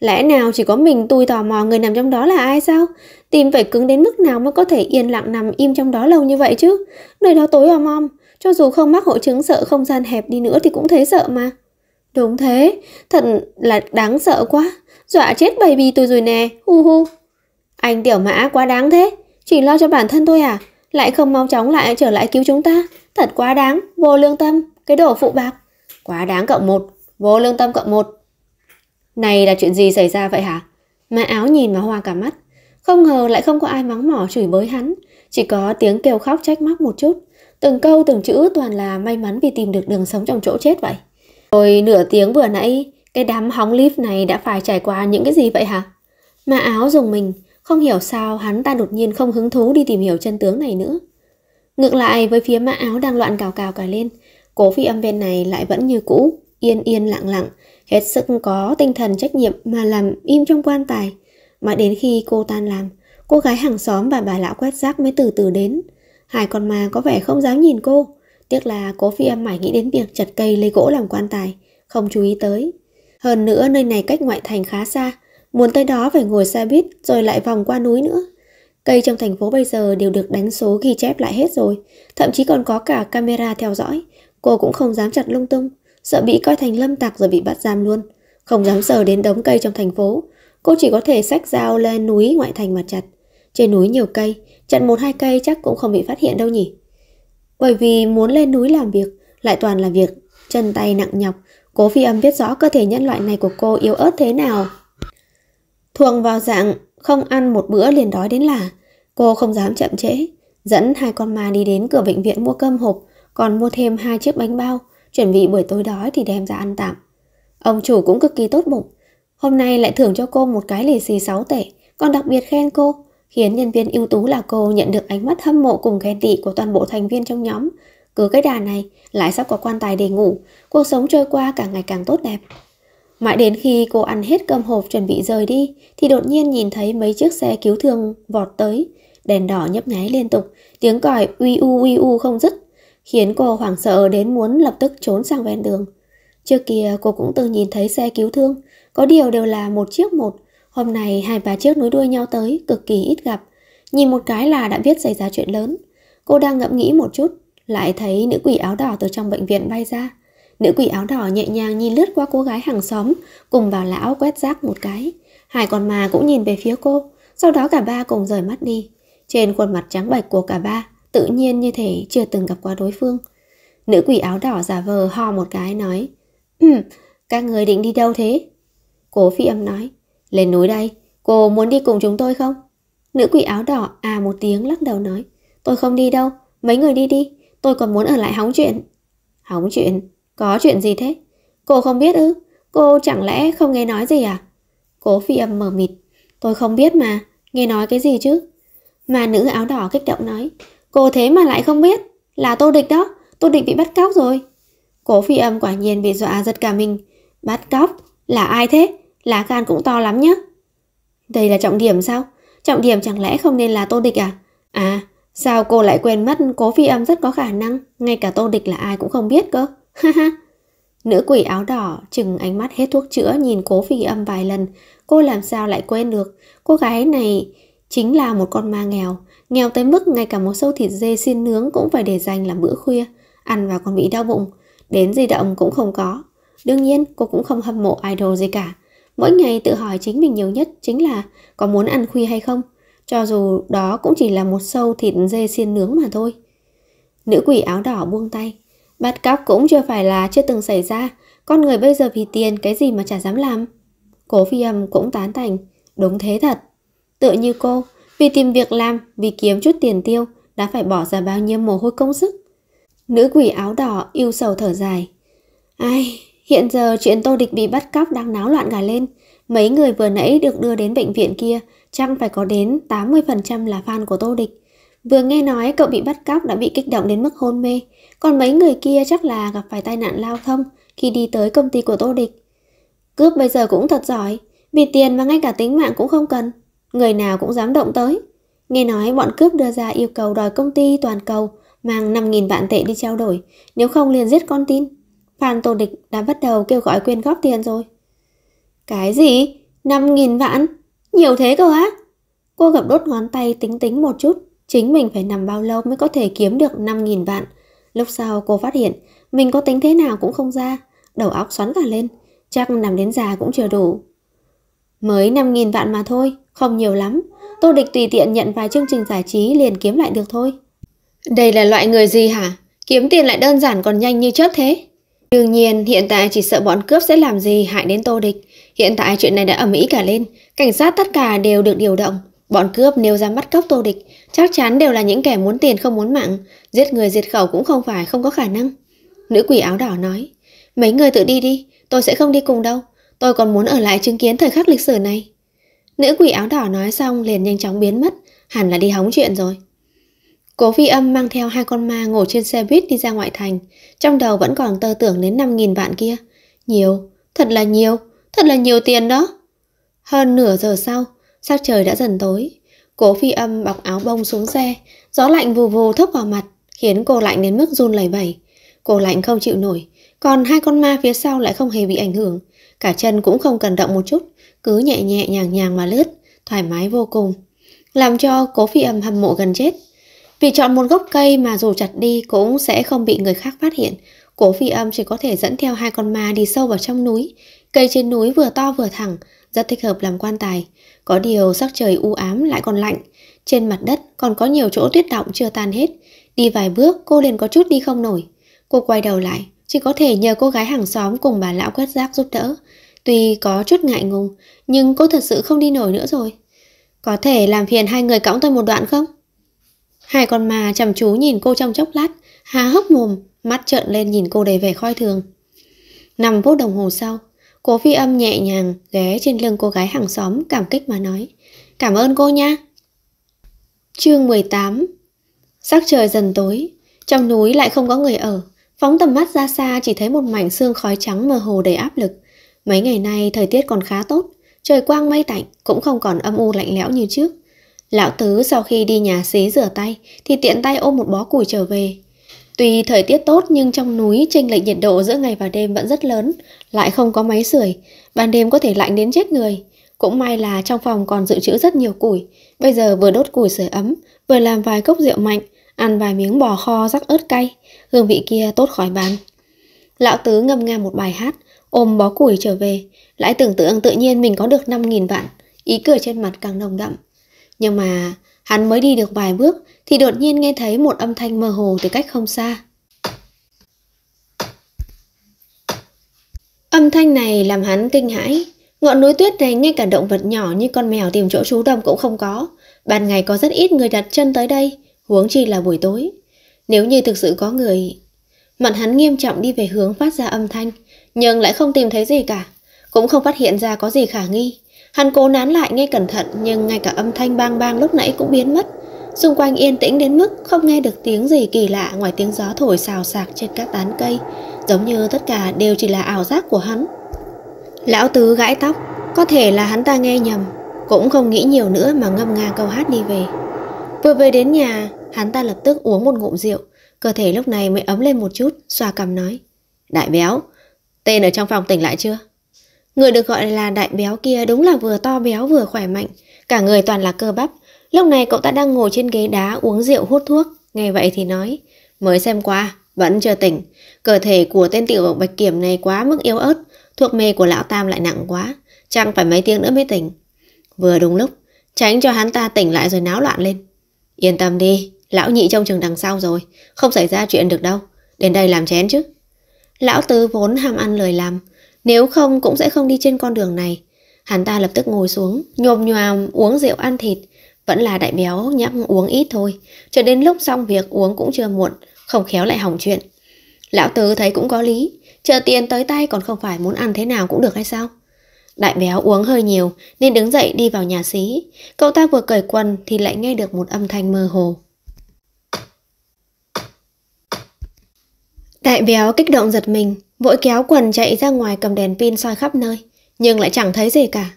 Lẽ nào chỉ có mình tôi tò mò người nằm trong đó là ai sao? Tim phải cứng đến mức nào mới có thể yên lặng nằm im trong đó lâu như vậy chứ? Nơi đó tối om om, cho dù không mắc hội chứng sợ không gian hẹp đi nữa thì cũng thấy sợ mà. Đúng thế, thật là đáng sợ quá. Dọa chết baby tôi rồi nè, hu hu. Anh tiểu mã quá đáng thế, chỉ lo cho bản thân thôi à? Lại không mau chóng lại trở lại cứu chúng ta. Thật quá đáng, vô lương tâm, cái đồ phụ bạc. Quá đáng cộng một, vô lương tâm cộng một. Này là chuyện gì xảy ra vậy hả? Mã áo nhìn mà hoa cả mắt. Không ngờ lại không có ai mắng mỏ chửi bới hắn, chỉ có tiếng kêu khóc trách móc một chút. Từng câu từng chữ toàn là may mắn vì tìm được đường sống trong chỗ chết vậy. Rồi nửa tiếng vừa nãy, cái đám hóng lift này đã phải trải qua những cái gì vậy hả? Mà áo dùng mình, không hiểu sao hắn ta đột nhiên không hứng thú đi tìm hiểu chân tướng này nữa. Ngược lại với phía mã áo đang loạn cào cào cả lên, cố phi âm bên này lại vẫn như cũ, yên yên lặng lặng, hết sức có tinh thần trách nhiệm mà làm im trong quan tài. Mà đến khi cô tan làm, cô gái hàng xóm và bà lão quét rác mới từ từ đến. Hai con ma có vẻ không dám nhìn cô, tiếc là cố phi âm mãi nghĩ đến việc chặt cây lấy gỗ làm quan tài, không chú ý tới. Hơn nữa nơi này cách ngoại thành khá xa, muốn tới đó phải ngồi xe buýt rồi lại vòng qua núi nữa. Cây trong thành phố bây giờ đều được đánh số ghi chép lại hết rồi, thậm chí còn có cả camera theo dõi. Cô cũng không dám chặt lung tung, sợ bị coi thành lâm tặc rồi bị bắt giam luôn. Không dám sờ đến đống cây trong thành phố, cô chỉ có thể xách dao lên núi ngoại thành mà chặt. Trên núi nhiều cây, chặt một hai cây chắc cũng không bị phát hiện đâu nhỉ. Bởi vì muốn lên núi làm việc, lại toàn là việc chân tay nặng nhọc, Cố phi âm biết rõ cơ thể nhân loại này của cô yếu ớt thế nào. Thuồng vào dạng, không ăn một bữa liền đói đến là, Cô không dám chậm trễ, dẫn hai con ma đi đến cửa bệnh viện mua cơm hộp, còn mua thêm hai chiếc bánh bao, chuẩn bị buổi tối đói thì đem ra ăn tạm. Ông chủ cũng cực kỳ tốt bụng, hôm nay lại thưởng cho cô một cái lì xì sáu tệ, còn đặc biệt khen cô, khiến nhân viên ưu tú là cô nhận được ánh mắt hâm mộ cùng ghen tị của toàn bộ thành viên trong nhóm, cứ cái đà này, lại sắp có quan tài để ngủ, cuộc sống trôi qua càng ngày càng tốt đẹp. Mãi đến khi cô ăn hết cơm hộp chuẩn bị rời đi, thì đột nhiên nhìn thấy mấy chiếc xe cứu thương vọt tới. Đèn đỏ nhấp nháy liên tục, tiếng còi uy u uy u không dứt, khiến cô hoảng sợ đến muốn lập tức trốn sang ven đường. Trước kia cô cũng từng nhìn thấy xe cứu thương, có điều đều là một chiếc một. Hôm nay hai ba chiếc nối đuôi nhau tới, cực kỳ ít gặp. Nhìn một cái là đã biết xảy ra chuyện lớn. Cô đang ngẫm nghĩ một chút, lại thấy nữ quỷ áo đỏ từ trong bệnh viện bay ra. Nữ quỷ áo đỏ nhẹ nhàng nhìn lướt qua cô gái hàng xóm, cùng vào lão quét rác một cái. Hai con mà cũng nhìn về phía cô, sau đó cả ba cùng rời mắt đi. Trên khuôn mặt trắng bệch của cả ba, tự nhiên như thể chưa từng gặp qua đối phương. Nữ quỷ áo đỏ giả vờ ho một cái nói, Ừm, các người định đi đâu thế? Cố phi âm nói, lên núi đây, cô muốn đi cùng chúng tôi không? Nữ quỷ áo đỏ à một tiếng lắc đầu nói, tôi không đi đâu, mấy người đi đi, Tôi còn muốn ở lại hóng chuyện. Hóng chuyện? Có chuyện gì thế? Cô không biết ư? Cô chẳng lẽ không nghe nói gì à? Cố phi âm mở mịt. Tôi không biết mà. Nghe nói cái gì chứ? Mà nữ áo đỏ kích động nói. Cô thế mà lại không biết. Là tô địch đó. Tô địch bị bắt cóc rồi. Cố phi âm quả nhiên bị dọa giật cả mình. Bắt cóc? Là ai thế? là gan cũng to lắm nhá. Đây là trọng điểm sao? Trọng điểm chẳng lẽ không nên là tô địch à? À, Sao cô lại quên mất cố phi âm rất có khả năng, ngay cả tô địch là ai cũng không biết cơ. Ha ha. Nữ quỷ áo đỏ chừng ánh mắt hết thuốc chữa nhìn cố phi âm vài lần. Cô làm sao lại quên được, cô gái này chính là một con ma nghèo. Nghèo tới mức ngay cả một sâu thịt dê xin nướng cũng phải để dành làm bữa khuya. Ăn vào còn bị đau bụng, đến di động cũng không có. Đương nhiên cô cũng không hâm mộ idol gì cả. Mỗi ngày tự hỏi chính mình nhiều nhất chính là có muốn ăn khuya hay không cho dù đó cũng chỉ là một sâu thịt dê xiên nướng mà thôi. Nữ quỷ áo đỏ buông tay. Bắt cóc cũng chưa phải là chưa từng xảy ra, con người bây giờ vì tiền cái gì mà chả dám làm. Cố phi âm cũng tán thành, đúng thế thật. Tựa như cô, vì tìm việc làm, vì kiếm chút tiền tiêu, đã phải bỏ ra bao nhiêu mồ hôi công sức. Nữ quỷ áo đỏ yêu sầu thở dài. Ai, hiện giờ chuyện tô địch bị bắt cóc đang náo loạn cả lên, Mấy người vừa nãy được đưa đến bệnh viện kia chắc phải có đến 80% là fan của Tô Địch. Vừa nghe nói cậu bị bắt cóc đã bị kích động đến mức hôn mê, còn mấy người kia chắc là gặp phải tai nạn lao thông khi đi tới công ty của Tô Địch. Cướp bây giờ cũng thật giỏi, vì tiền mà ngay cả tính mạng cũng không cần, người nào cũng dám động tới. Nghe nói bọn cướp đưa ra yêu cầu đòi công ty toàn cầu mang 5.000 vạn tệ đi trao đổi, nếu không liền giết con tin. Phan Tô Địch đã bắt đầu kêu gọi quyên góp tiền rồi. Cái gì? 5.000 vạn? Nhiều thế cơ á? Cô gập đốt ngón tay tính tính một chút, chính mình phải nằm bao lâu mới có thể kiếm được 5.000 vạn. Lúc sau cô phát hiện, mình có tính thế nào cũng không ra, đầu óc xoắn cả lên, chắc nằm đến già cũng chưa đủ. Mới 5.000 vạn mà thôi, không nhiều lắm. Tô Địch tùy tiện nhận vài chương trình giải trí liền kiếm lại được thôi. Đây là loại người gì hả? Kiếm tiền lại đơn giản còn nhanh như chớp thế. Đương nhiên, hiện tại chỉ sợ bọn cướp sẽ làm gì hại đến tô địch. Hiện tại chuyện này đã ẩm ý cả lên, cảnh sát tất cả đều được điều động. Bọn cướp nếu ra bắt cóc tô địch, chắc chắn đều là những kẻ muốn tiền không muốn mạng, giết người diệt khẩu cũng không phải không có khả năng. Nữ quỷ áo đỏ nói, mấy người tự đi đi, tôi sẽ không đi cùng đâu, tôi còn muốn ở lại chứng kiến thời khắc lịch sử này. Nữ quỷ áo đỏ nói xong liền nhanh chóng biến mất, hẳn là đi hóng chuyện rồi. Cố Phi âm mang theo hai con ma ngồi trên xe buýt đi ra ngoại thành, trong đầu vẫn còn tơ tưởng đến 5.000 vạn kia. Nhiều, thật là nhiều, thật là nhiều tiền đó. Hơn nửa giờ sau, sắc trời đã dần tối. Cố phi âm bọc áo bông xuống xe, gió lạnh vù vù thốc vào mặt, khiến cô lạnh đến mức run lẩy bẩy. Cô lạnh không chịu nổi, còn hai con ma phía sau lại không hề bị ảnh hưởng. Cả chân cũng không cần động một chút, cứ nhẹ nhẹ nhàng nhàng mà lướt, thoải mái vô cùng. Làm cho cố phi âm hâm mộ gần chết. Vì chọn một gốc cây mà dù chặt đi cũng sẽ không bị người khác phát hiện. Cổ phi âm chỉ có thể dẫn theo hai con ma đi sâu vào trong núi. Cây trên núi vừa to vừa thẳng, rất thích hợp làm quan tài. Có điều sắc trời u ám lại còn lạnh. Trên mặt đất còn có nhiều chỗ tuyết động chưa tan hết. Đi vài bước cô liền có chút đi không nổi. Cô quay đầu lại, chỉ có thể nhờ cô gái hàng xóm cùng bà lão quét rác giúp đỡ. Tuy có chút ngại ngùng, nhưng cô thật sự không đi nổi nữa rồi. Có thể làm phiền hai người cõng tôi một đoạn không? Hai con ma chăm chú nhìn cô trong chốc lát, há hốc mồm, mắt trợn lên nhìn cô đầy vẻ khoi thường. Năm phút đồng hồ sau, cô phi âm nhẹ nhàng ghé trên lưng cô gái hàng xóm cảm kích mà nói. Cảm ơn cô nha. Chương 18 Sắc trời dần tối, trong núi lại không có người ở. Phóng tầm mắt ra xa chỉ thấy một mảnh sương khói trắng mơ hồ đầy áp lực. Mấy ngày nay thời tiết còn khá tốt, trời quang mây tạnh cũng không còn âm u lạnh lẽo như trước. Lão Tứ sau khi đi nhà xí rửa tay thì tiện tay ôm một bó củi trở về. Tuy thời tiết tốt nhưng trong núi chênh lệch nhiệt độ giữa ngày và đêm vẫn rất lớn, lại không có máy sưởi, ban đêm có thể lạnh đến chết người. Cũng may là trong phòng còn dự trữ rất nhiều củi, bây giờ vừa đốt củi sưởi ấm, vừa làm vài cốc rượu mạnh, ăn vài miếng bò kho rắc ớt cay, hương vị kia tốt khỏi bàn. Lão Tứ ngâm nga một bài hát, ôm bó củi trở về, lại tưởng tượng tự nhiên mình có được 5.000 vạn, ý cười trên mặt càng nồng đậm. Nhưng mà hắn mới đi được vài bước thì đột nhiên nghe thấy một âm thanh mơ hồ từ cách không xa. Âm thanh này làm hắn kinh hãi. Ngọn núi tuyết này ngay cả động vật nhỏ như con mèo tìm chỗ trú đông cũng không có. Ban ngày có rất ít người đặt chân tới đây, huống chi là buổi tối. Nếu như thực sự có người... Mặt hắn nghiêm trọng đi về hướng phát ra âm thanh, nhưng lại không tìm thấy gì cả, cũng không phát hiện ra có gì khả nghi. Hắn cố nán lại nghe cẩn thận nhưng ngay cả âm thanh bang bang lúc nãy cũng biến mất. Xung quanh yên tĩnh đến mức không nghe được tiếng gì kỳ lạ ngoài tiếng gió thổi xào xạc trên các tán cây, giống như tất cả đều chỉ là ảo giác của hắn. Lão Tứ gãi tóc, có thể là hắn ta nghe nhầm, cũng không nghĩ nhiều nữa mà ngâm nga câu hát đi về. Vừa về đến nhà, hắn ta lập tức uống một ngụm rượu, cơ thể lúc này mới ấm lên một chút, xoa cằm nói. Đại béo, tên ở trong phòng tỉnh lại chưa? Người được gọi là đại béo kia đúng là vừa to béo vừa khỏe mạnh, cả người toàn là cơ bắp. Lúc này cậu ta đang ngồi trên ghế đá uống rượu hút thuốc, nghe vậy thì nói, mới xem qua, vẫn chưa tỉnh. Cơ thể của tên tiểu bạch kiểm này quá mức yếu ớt, thuốc mê của lão Tam lại nặng quá, chẳng phải mấy tiếng nữa mới tỉnh. Vừa đúng lúc, tránh cho hắn ta tỉnh lại rồi náo loạn lên. Yên tâm đi, lão nhị trông trường đằng sau rồi, không xảy ra chuyện được đâu, đến đây làm chén chứ. Lão tứ vốn ham ăn lời làm, nếu không cũng sẽ không đi trên con đường này. Hắn ta lập tức ngồi xuống, nhồm nhòm uống rượu ăn thịt. Vẫn là đại béo nhắm uống ít thôi. Cho đến lúc xong việc uống cũng chưa muộn, không khéo lại hỏng chuyện. Lão Tứ thấy cũng có lý, chờ tiền tới tay còn không phải muốn ăn thế nào cũng được hay sao? Đại béo uống hơi nhiều nên đứng dậy đi vào nhà xí. Cậu ta vừa cởi quần thì lại nghe được một âm thanh mơ hồ. Đại béo kích động giật mình, Vội kéo quần chạy ra ngoài cầm đèn pin soi khắp nơi, nhưng lại chẳng thấy gì cả.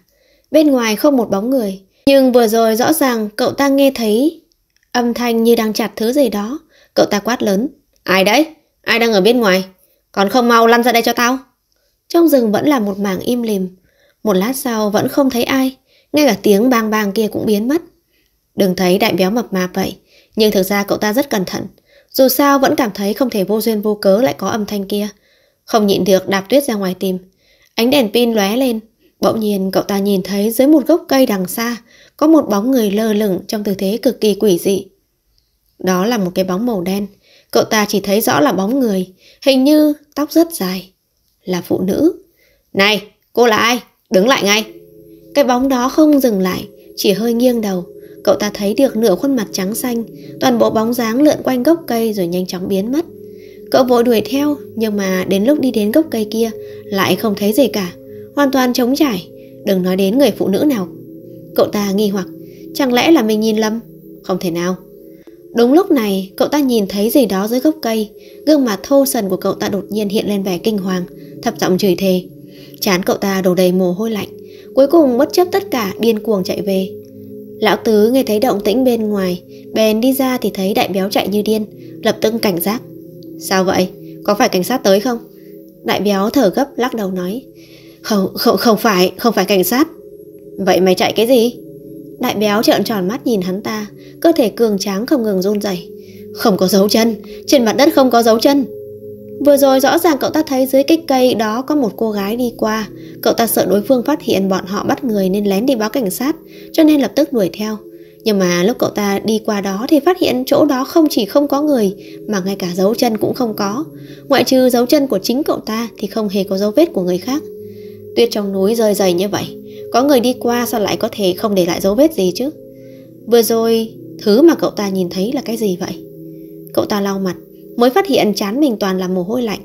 Bên ngoài không một bóng người, nhưng vừa rồi rõ ràng cậu ta nghe thấy âm thanh như đang chặt thứ gì đó. Cậu ta quát lớn. Ai đấy? Ai đang ở bên ngoài? Còn không mau lăn ra đây cho tao. Trong rừng vẫn là một mảng im lìm. Một lát sau vẫn không thấy ai, ngay cả tiếng bang bang kia cũng biến mất. Đừng thấy đại béo mập mạp vậy, nhưng thực ra cậu ta rất cẩn thận. Dù sao vẫn cảm thấy không thể vô duyên vô cớ lại có âm thanh kia. Không nhịn được đạp tuyết ra ngoài tìm. Ánh đèn pin lóe lên. Bỗng nhiên cậu ta nhìn thấy dưới một gốc cây đằng xa có một bóng người lơ lửng trong tư thế cực kỳ quỷ dị. Đó là một cái bóng màu đen. Cậu ta chỉ thấy rõ là bóng người, hình như tóc rất dài. Là phụ nữ. Này, cô là ai? Đứng lại ngay. Cái bóng đó không dừng lại, chỉ hơi nghiêng đầu. Cậu ta thấy được nửa khuôn mặt trắng xanh, toàn bộ bóng dáng lượn quanh gốc cây rồi nhanh chóng biến mất. Cậu vội đuổi theo Nhưng mà đến lúc đi đến gốc cây kia Lại không thấy gì cả Hoàn toàn trống trải Đừng nói đến người phụ nữ nào Cậu ta nghi hoặc Chẳng lẽ là mình nhìn lầm Không thể nào Đúng lúc này cậu ta nhìn thấy gì đó dưới gốc cây Gương mặt thô sần của cậu ta đột nhiên hiện lên vẻ kinh hoàng Thập giọng chửi thề Chán cậu ta đổ đầy mồ hôi lạnh Cuối cùng bất chấp tất cả điên cuồng chạy về Lão Tứ nghe thấy động tĩnh bên ngoài Bèn đi ra thì thấy đại béo chạy như điên Lập tức cảnh giác Sao vậy? Có phải cảnh sát tới không? Đại béo thở gấp lắc đầu nói Không, không, không phải, không phải cảnh sát Vậy mày chạy cái gì? Đại béo trợn tròn mắt nhìn hắn ta Cơ thể cường tráng không ngừng run rẩy. Không có dấu chân, trên mặt đất không có dấu chân Vừa rồi rõ ràng cậu ta thấy dưới cái cây đó có một cô gái đi qua Cậu ta sợ đối phương phát hiện bọn họ bắt người nên lén đi báo cảnh sát Cho nên lập tức đuổi theo nhưng mà lúc cậu ta đi qua đó thì phát hiện chỗ đó không chỉ không có người mà ngay cả dấu chân cũng không có. Ngoại trừ dấu chân của chính cậu ta thì không hề có dấu vết của người khác. Tuyết trong núi rơi dày như vậy, có người đi qua sao lại có thể không để lại dấu vết gì chứ? Vừa rồi, thứ mà cậu ta nhìn thấy là cái gì vậy? Cậu ta lau mặt, mới phát hiện chán mình toàn là mồ hôi lạnh,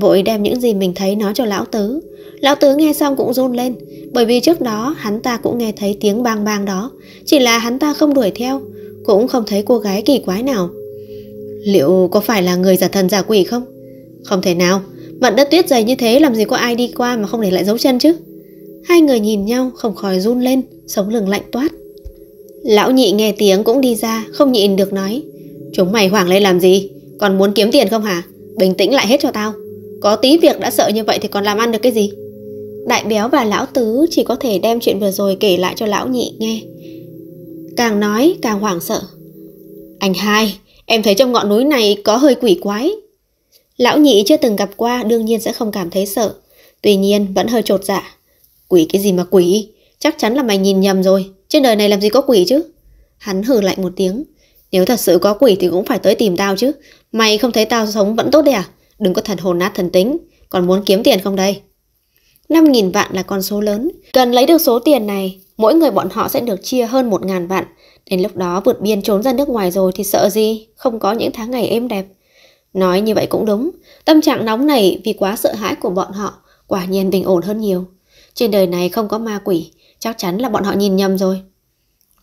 vội đem những gì mình thấy nói cho lão tứ lão tứ nghe xong cũng run lên bởi vì trước đó hắn ta cũng nghe thấy tiếng bang bang đó chỉ là hắn ta không đuổi theo cũng không thấy cô gái kỳ quái nào liệu có phải là người giả thần giả quỷ không không thể nào mặt đất tuyết dày như thế làm gì có ai đi qua mà không để lại dấu chân chứ hai người nhìn nhau không khỏi run lên sống lưng lạnh toát lão nhị nghe tiếng cũng đi ra không nhịn được nói chúng mày hoảng lên làm gì còn muốn kiếm tiền không hả bình tĩnh lại hết cho tao có tí việc đã sợ như vậy thì còn làm ăn được cái gì Đại béo và lão tứ chỉ có thể đem chuyện vừa rồi kể lại cho lão nhị nghe Càng nói càng hoảng sợ Anh hai, em thấy trong ngọn núi này có hơi quỷ quái Lão nhị chưa từng gặp qua đương nhiên sẽ không cảm thấy sợ Tuy nhiên vẫn hơi trột dạ Quỷ cái gì mà quỷ Chắc chắn là mày nhìn nhầm rồi Trên đời này làm gì có quỷ chứ Hắn hừ lạnh một tiếng Nếu thật sự có quỷ thì cũng phải tới tìm tao chứ Mày không thấy tao sống vẫn tốt đấy à đừng có thật hồn nát thần tính, còn muốn kiếm tiền không đây? 5.000 vạn là con số lớn, cần lấy được số tiền này, mỗi người bọn họ sẽ được chia hơn 1.000 vạn. Đến lúc đó vượt biên trốn ra nước ngoài rồi thì sợ gì, không có những tháng ngày êm đẹp. Nói như vậy cũng đúng, tâm trạng nóng này vì quá sợ hãi của bọn họ, quả nhiên bình ổn hơn nhiều. Trên đời này không có ma quỷ, chắc chắn là bọn họ nhìn nhầm rồi.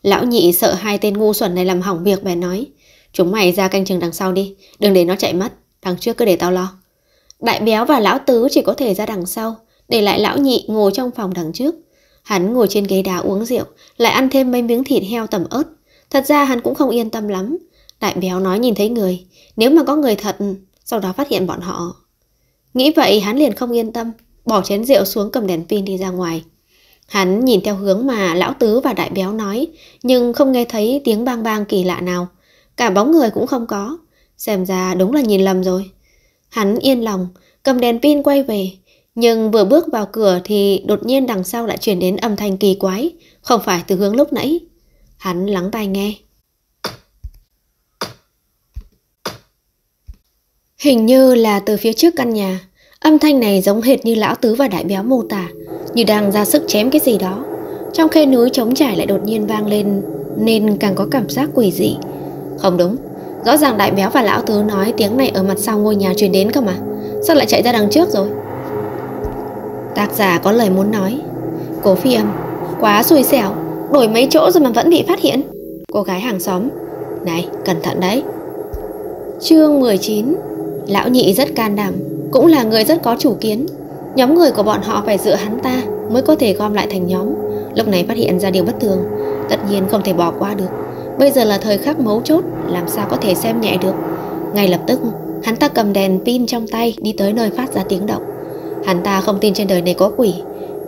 Lão nhị sợ hai tên ngu xuẩn này làm hỏng việc bèn nói, chúng mày ra canh chừng đằng sau đi, đừng để nó chạy mất đằng trước cứ để tao lo. Đại béo và lão tứ chỉ có thể ra đằng sau, để lại lão nhị ngồi trong phòng đằng trước. Hắn ngồi trên ghế đá uống rượu, lại ăn thêm mấy miếng thịt heo tẩm ớt. Thật ra hắn cũng không yên tâm lắm. Đại béo nói nhìn thấy người, nếu mà có người thật, sau đó phát hiện bọn họ. Nghĩ vậy hắn liền không yên tâm, bỏ chén rượu xuống cầm đèn pin đi ra ngoài. Hắn nhìn theo hướng mà lão tứ và đại béo nói, nhưng không nghe thấy tiếng bang bang kỳ lạ nào. Cả bóng người cũng không có. Xem ra đúng là nhìn lầm rồi. Hắn yên lòng, cầm đèn pin quay về. Nhưng vừa bước vào cửa thì đột nhiên đằng sau lại chuyển đến âm thanh kỳ quái, không phải từ hướng lúc nãy. Hắn lắng tai nghe. Hình như là từ phía trước căn nhà, âm thanh này giống hệt như lão tứ và đại béo mô tả, như đang ra sức chém cái gì đó. Trong khe núi trống trải lại đột nhiên vang lên nên càng có cảm giác quỷ dị. Không đúng, Rõ ràng đại béo và lão tứ nói tiếng này ở mặt sau ngôi nhà truyền đến cơ mà Sao lại chạy ra đằng trước rồi Tác giả có lời muốn nói Cố phi âm Quá xui xẻo Đổi mấy chỗ rồi mà vẫn bị phát hiện Cô gái hàng xóm Này cẩn thận đấy Chương 19 Lão nhị rất can đảm Cũng là người rất có chủ kiến Nhóm người của bọn họ phải dựa hắn ta Mới có thể gom lại thành nhóm Lúc này phát hiện ra điều bất thường Tất nhiên không thể bỏ qua được Bây giờ là thời khắc mấu chốt Làm sao có thể xem nhẹ được Ngay lập tức hắn ta cầm đèn pin trong tay Đi tới nơi phát ra tiếng động Hắn ta không tin trên đời này có quỷ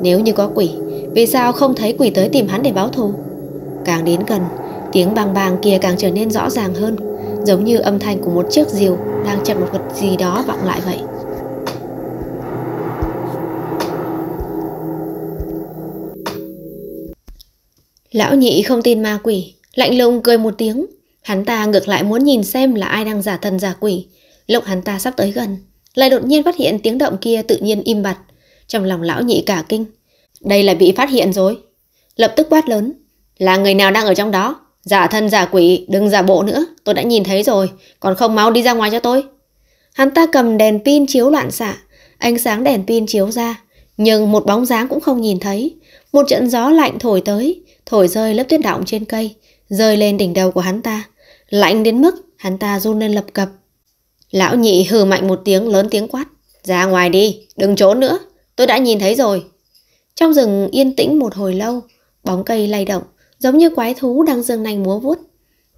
Nếu như có quỷ Vì sao không thấy quỷ tới tìm hắn để báo thù Càng đến gần Tiếng bàng bàng kia càng trở nên rõ ràng hơn Giống như âm thanh của một chiếc diều Đang chặt một vật gì đó vọng lại vậy Lão nhị không tin ma quỷ Lạnh lùng cười một tiếng, hắn ta ngược lại muốn nhìn xem là ai đang giả thần giả quỷ. Lúc hắn ta sắp tới gần, lại đột nhiên phát hiện tiếng động kia tự nhiên im bặt. Trong lòng lão nhị cả kinh. Đây là bị phát hiện rồi. Lập tức quát lớn. Là người nào đang ở trong đó? Giả thân giả quỷ, đừng giả bộ nữa. Tôi đã nhìn thấy rồi, còn không mau đi ra ngoài cho tôi. Hắn ta cầm đèn pin chiếu loạn xạ. Ánh sáng đèn pin chiếu ra. Nhưng một bóng dáng cũng không nhìn thấy. Một trận gió lạnh thổi tới, thổi rơi lớp tuyết động trên cây rơi lên đỉnh đầu của hắn ta, lạnh đến mức hắn ta run lên lập cập. Lão nhị hừ mạnh một tiếng lớn tiếng quát, ra ngoài đi, đừng trốn nữa, tôi đã nhìn thấy rồi. Trong rừng yên tĩnh một hồi lâu, bóng cây lay động, giống như quái thú đang dương nanh múa vuốt.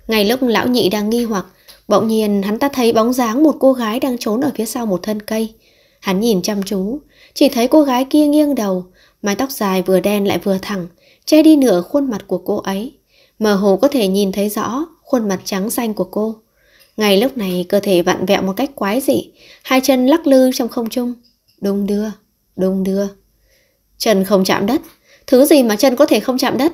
Ngay lúc lão nhị đang nghi hoặc, bỗng nhiên hắn ta thấy bóng dáng một cô gái đang trốn ở phía sau một thân cây. Hắn nhìn chăm chú, chỉ thấy cô gái kia nghiêng đầu, mái tóc dài vừa đen lại vừa thẳng, che đi nửa khuôn mặt của cô ấy mơ hồ có thể nhìn thấy rõ khuôn mặt trắng xanh của cô. Ngay lúc này cơ thể vặn vẹo một cách quái dị, hai chân lắc lư trong không trung, đung đưa, đung đưa. Chân không chạm đất, thứ gì mà chân có thể không chạm đất?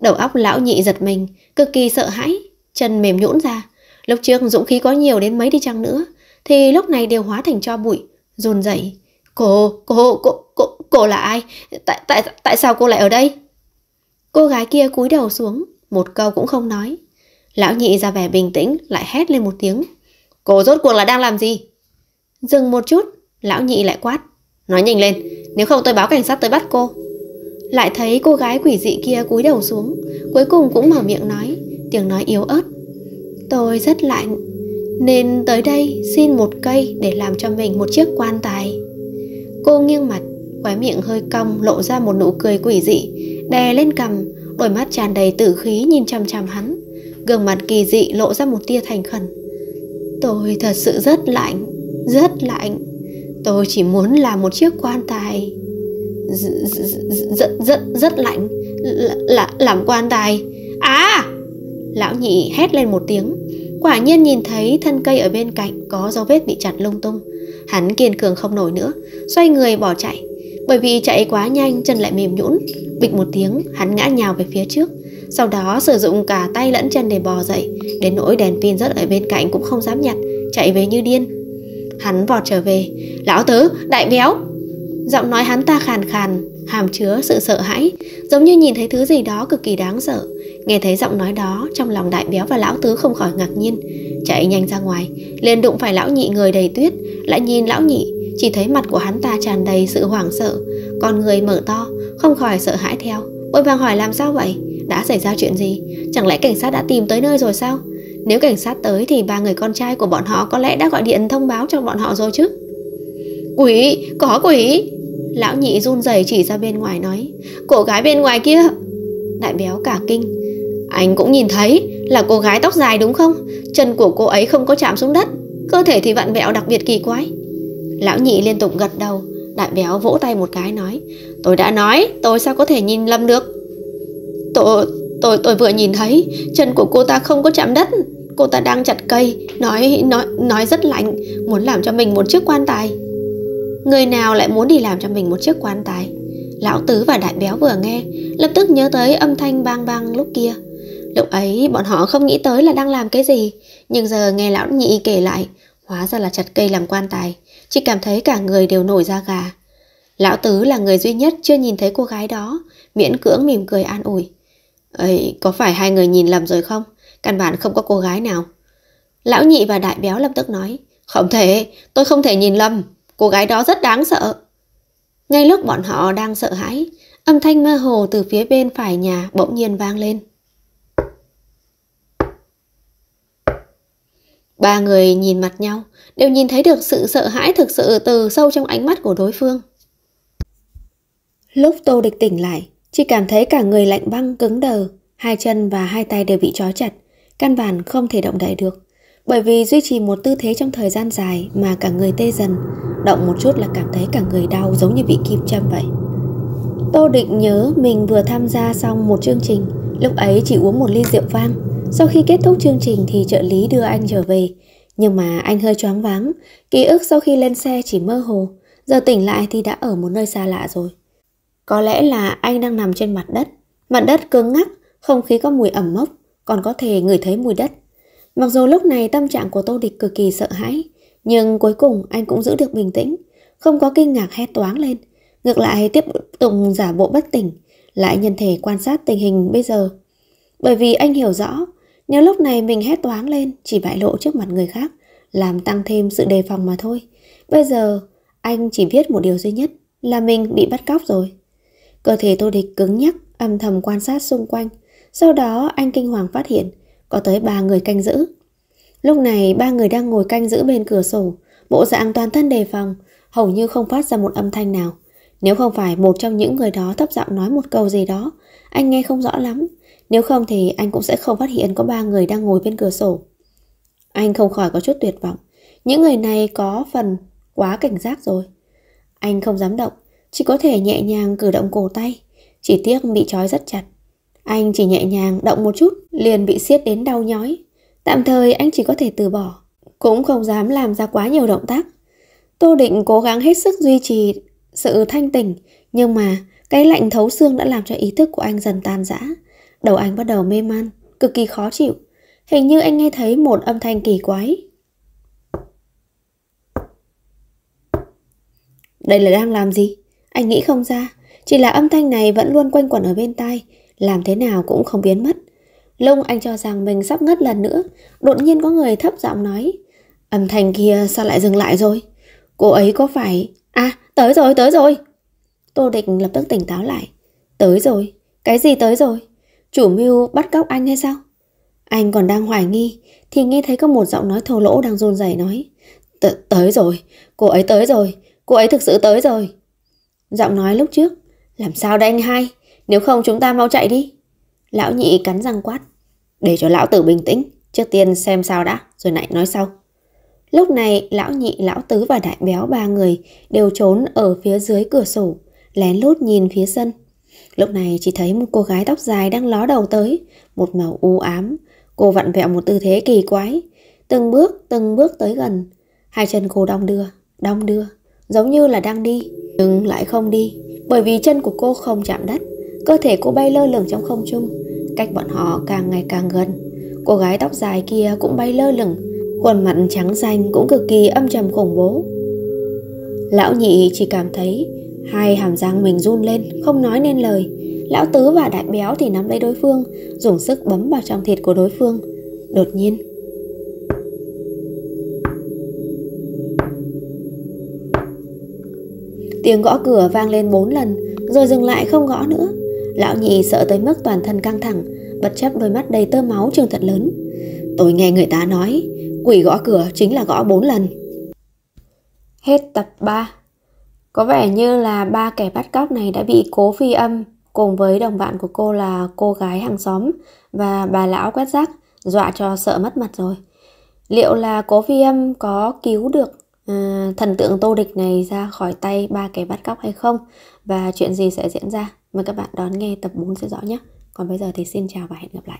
Đầu óc lão nhị giật mình, cực kỳ sợ hãi, chân mềm nhũn ra. Lúc trước dũng khí có nhiều đến mấy đi chăng nữa, thì lúc này đều hóa thành cho bụi, rồn rẩy. Cô, cô, cô, cô, cô là ai? Tại, tại, tại sao cô lại ở đây? Cô gái kia cúi đầu xuống, một câu cũng không nói. Lão nhị ra vẻ bình tĩnh, lại hét lên một tiếng. Cô rốt cuộc là đang làm gì? Dừng một chút, lão nhị lại quát. Nói nhanh lên, nếu không tôi báo cảnh sát tới bắt cô. Lại thấy cô gái quỷ dị kia cúi đầu xuống, cuối cùng cũng mở miệng nói, tiếng nói yếu ớt. Tôi rất lạnh, nên tới đây xin một cây để làm cho mình một chiếc quan tài. Cô nghiêng mặt, khóe miệng hơi cong lộ ra một nụ cười quỷ dị, đè lên cầm, Đôi mắt tràn đầy tử khí nhìn chằm chằm hắn Gương mặt kỳ dị lộ ra một tia thành khẩn Tôi thật sự rất lạnh Rất lạnh Tôi chỉ muốn là một chiếc quan tài Rất rất rất lạnh là Làm quan tài À Lão nhị hét lên một tiếng Quả nhiên nhìn thấy thân cây ở bên cạnh Có dấu vết bị chặt lung tung Hắn kiên cường không nổi nữa Xoay người bỏ chạy bởi vì chạy quá nhanh chân lại mềm nhũn, bịch một tiếng hắn ngã nhào về phía trước. Sau đó sử dụng cả tay lẫn chân để bò dậy, đến nỗi đèn pin rớt ở bên cạnh cũng không dám nhặt, chạy về như điên. Hắn vọt trở về, lão tứ, đại béo. Giọng nói hắn ta khàn khàn, hàm chứa sự sợ hãi, giống như nhìn thấy thứ gì đó cực kỳ đáng sợ. Nghe thấy giọng nói đó, trong lòng đại béo và lão tứ không khỏi ngạc nhiên, chạy nhanh ra ngoài, liền đụng phải lão nhị người đầy tuyết, lại nhìn lão nhị chỉ thấy mặt của hắn ta tràn đầy sự hoảng sợ con người mở to không khỏi sợ hãi theo vội vàng hỏi làm sao vậy đã xảy ra chuyện gì chẳng lẽ cảnh sát đã tìm tới nơi rồi sao nếu cảnh sát tới thì ba người con trai của bọn họ có lẽ đã gọi điện thông báo cho bọn họ rồi chứ quỷ có quỷ lão nhị run rẩy chỉ ra bên ngoài nói cô gái bên ngoài kia đại béo cả kinh anh cũng nhìn thấy là cô gái tóc dài đúng không chân của cô ấy không có chạm xuống đất cơ thể thì vặn vẹo đặc biệt kỳ quái Lão nhị liên tục gật đầu Đại béo vỗ tay một cái nói Tôi đã nói tôi sao có thể nhìn lầm được Tôi tôi tôi vừa nhìn thấy Chân của cô ta không có chạm đất Cô ta đang chặt cây Nói nói nói rất lạnh Muốn làm cho mình một chiếc quan tài Người nào lại muốn đi làm cho mình một chiếc quan tài Lão Tứ và Đại Béo vừa nghe Lập tức nhớ tới âm thanh bang bang lúc kia Lúc ấy bọn họ không nghĩ tới là đang làm cái gì Nhưng giờ nghe lão nhị kể lại Hóa ra là chặt cây làm quan tài Chị cảm thấy cả người đều nổi da gà. Lão Tứ là người duy nhất chưa nhìn thấy cô gái đó, miễn cưỡng mỉm cười an ủi. ấy có phải hai người nhìn lầm rồi không? Căn bản không có cô gái nào. Lão Nhị và Đại Béo lập tức nói, không thể, tôi không thể nhìn lầm, cô gái đó rất đáng sợ. Ngay lúc bọn họ đang sợ hãi, âm thanh mơ hồ từ phía bên phải nhà bỗng nhiên vang lên. Ba người nhìn mặt nhau, đều nhìn thấy được sự sợ hãi thực sự từ sâu trong ánh mắt của đối phương. Lúc Tô Địch tỉnh lại, chỉ cảm thấy cả người lạnh băng cứng đờ, hai chân và hai tay đều bị trói chặt, căn bản không thể động đậy được. Bởi vì duy trì một tư thế trong thời gian dài mà cả người tê dần, động một chút là cảm thấy cả người đau giống như bị kim châm vậy. Tô Định nhớ mình vừa tham gia xong một chương trình, lúc ấy chỉ uống một ly rượu vang, sau khi kết thúc chương trình thì trợ lý đưa anh trở về, nhưng mà anh hơi choáng váng, ký ức sau khi lên xe chỉ mơ hồ, giờ tỉnh lại thì đã ở một nơi xa lạ rồi. Có lẽ là anh đang nằm trên mặt đất, mặt đất cứng ngắc, không khí có mùi ẩm mốc, còn có thể ngửi thấy mùi đất. Mặc dù lúc này tâm trạng của Tô Địch cực kỳ sợ hãi, nhưng cuối cùng anh cũng giữ được bình tĩnh, không có kinh ngạc hét toáng lên, ngược lại tiếp tục giả bộ bất tỉnh, lại nhân thể quan sát tình hình bây giờ. Bởi vì anh hiểu rõ, nếu lúc này mình hét toáng lên chỉ bại lộ trước mặt người khác, làm tăng thêm sự đề phòng mà thôi. Bây giờ anh chỉ biết một điều duy nhất là mình bị bắt cóc rồi. Cơ thể tô địch cứng nhắc, âm thầm quan sát xung quanh. Sau đó anh kinh hoàng phát hiện có tới ba người canh giữ. Lúc này ba người đang ngồi canh giữ bên cửa sổ, bộ dạng toàn thân đề phòng, hầu như không phát ra một âm thanh nào. Nếu không phải một trong những người đó thấp giọng nói một câu gì đó, anh nghe không rõ lắm, nếu không thì anh cũng sẽ không phát hiện có ba người đang ngồi bên cửa sổ. Anh không khỏi có chút tuyệt vọng. Những người này có phần quá cảnh giác rồi. Anh không dám động, chỉ có thể nhẹ nhàng cử động cổ tay. Chỉ tiếc bị trói rất chặt. Anh chỉ nhẹ nhàng động một chút, liền bị siết đến đau nhói. Tạm thời anh chỉ có thể từ bỏ, cũng không dám làm ra quá nhiều động tác. Tô Định cố gắng hết sức duy trì sự thanh tỉnh, nhưng mà cái lạnh thấu xương đã làm cho ý thức của anh dần tan rã. Đầu anh bắt đầu mê man, cực kỳ khó chịu. Hình như anh nghe thấy một âm thanh kỳ quái. Đây là đang làm gì? Anh nghĩ không ra, chỉ là âm thanh này vẫn luôn quanh quẩn ở bên tai, làm thế nào cũng không biến mất. Lông anh cho rằng mình sắp ngất lần nữa, đột nhiên có người thấp giọng nói. Âm thanh kia sao lại dừng lại rồi? Cô ấy có phải... À, tới rồi, tới rồi! Tô Địch lập tức tỉnh táo lại. Tới rồi, cái gì tới rồi? Chủ mưu bắt cóc anh hay sao? Anh còn đang hoài nghi thì nghe thấy có một giọng nói thô lỗ đang run rẩy nói Tới rồi, cô ấy tới rồi, cô ấy thực sự tới rồi. Giọng nói lúc trước Làm sao đây anh hai, nếu không chúng ta mau chạy đi. Lão nhị cắn răng quát Để cho lão tử bình tĩnh, trước tiên xem sao đã, rồi lại nói sau. Lúc này, lão nhị, lão tứ và đại béo ba người đều trốn ở phía dưới cửa sổ, lén lút nhìn phía sân. Lúc này chỉ thấy một cô gái tóc dài đang ló đầu tới, một màu u ám. Cô vặn vẹo một tư thế kỳ quái, từng bước từng bước tới gần. Hai chân cô đong đưa, đong đưa, giống như là đang đi, nhưng lại không đi, bởi vì chân của cô không chạm đất. Cơ thể cô bay lơ lửng trong không trung, cách bọn họ càng ngày càng gần. Cô gái tóc dài kia cũng bay lơ lửng, khuôn mặt trắng xanh cũng cực kỳ âm trầm khủng bố. Lão nhị chỉ cảm thấy Hai hàm răng mình run lên, không nói nên lời. Lão Tứ và Đại Béo thì nắm lấy đối phương, dùng sức bấm vào trong thịt của đối phương. Đột nhiên, Tiếng gõ cửa vang lên bốn lần Rồi dừng lại không gõ nữa Lão nhị sợ tới mức toàn thân căng thẳng Bất chấp đôi mắt đầy tơ máu trường thật lớn Tôi nghe người ta nói Quỷ gõ cửa chính là gõ bốn lần Hết tập 3 có vẻ như là ba kẻ bắt cóc này đã bị cố phi âm cùng với đồng bạn của cô là cô gái hàng xóm và bà lão quét rác dọa cho sợ mất mặt rồi. Liệu là cố phi âm có cứu được à, thần tượng tô địch này ra khỏi tay ba kẻ bắt cóc hay không và chuyện gì sẽ diễn ra? Mời các bạn đón nghe tập 4 sẽ rõ nhé. Còn bây giờ thì xin chào và hẹn gặp lại.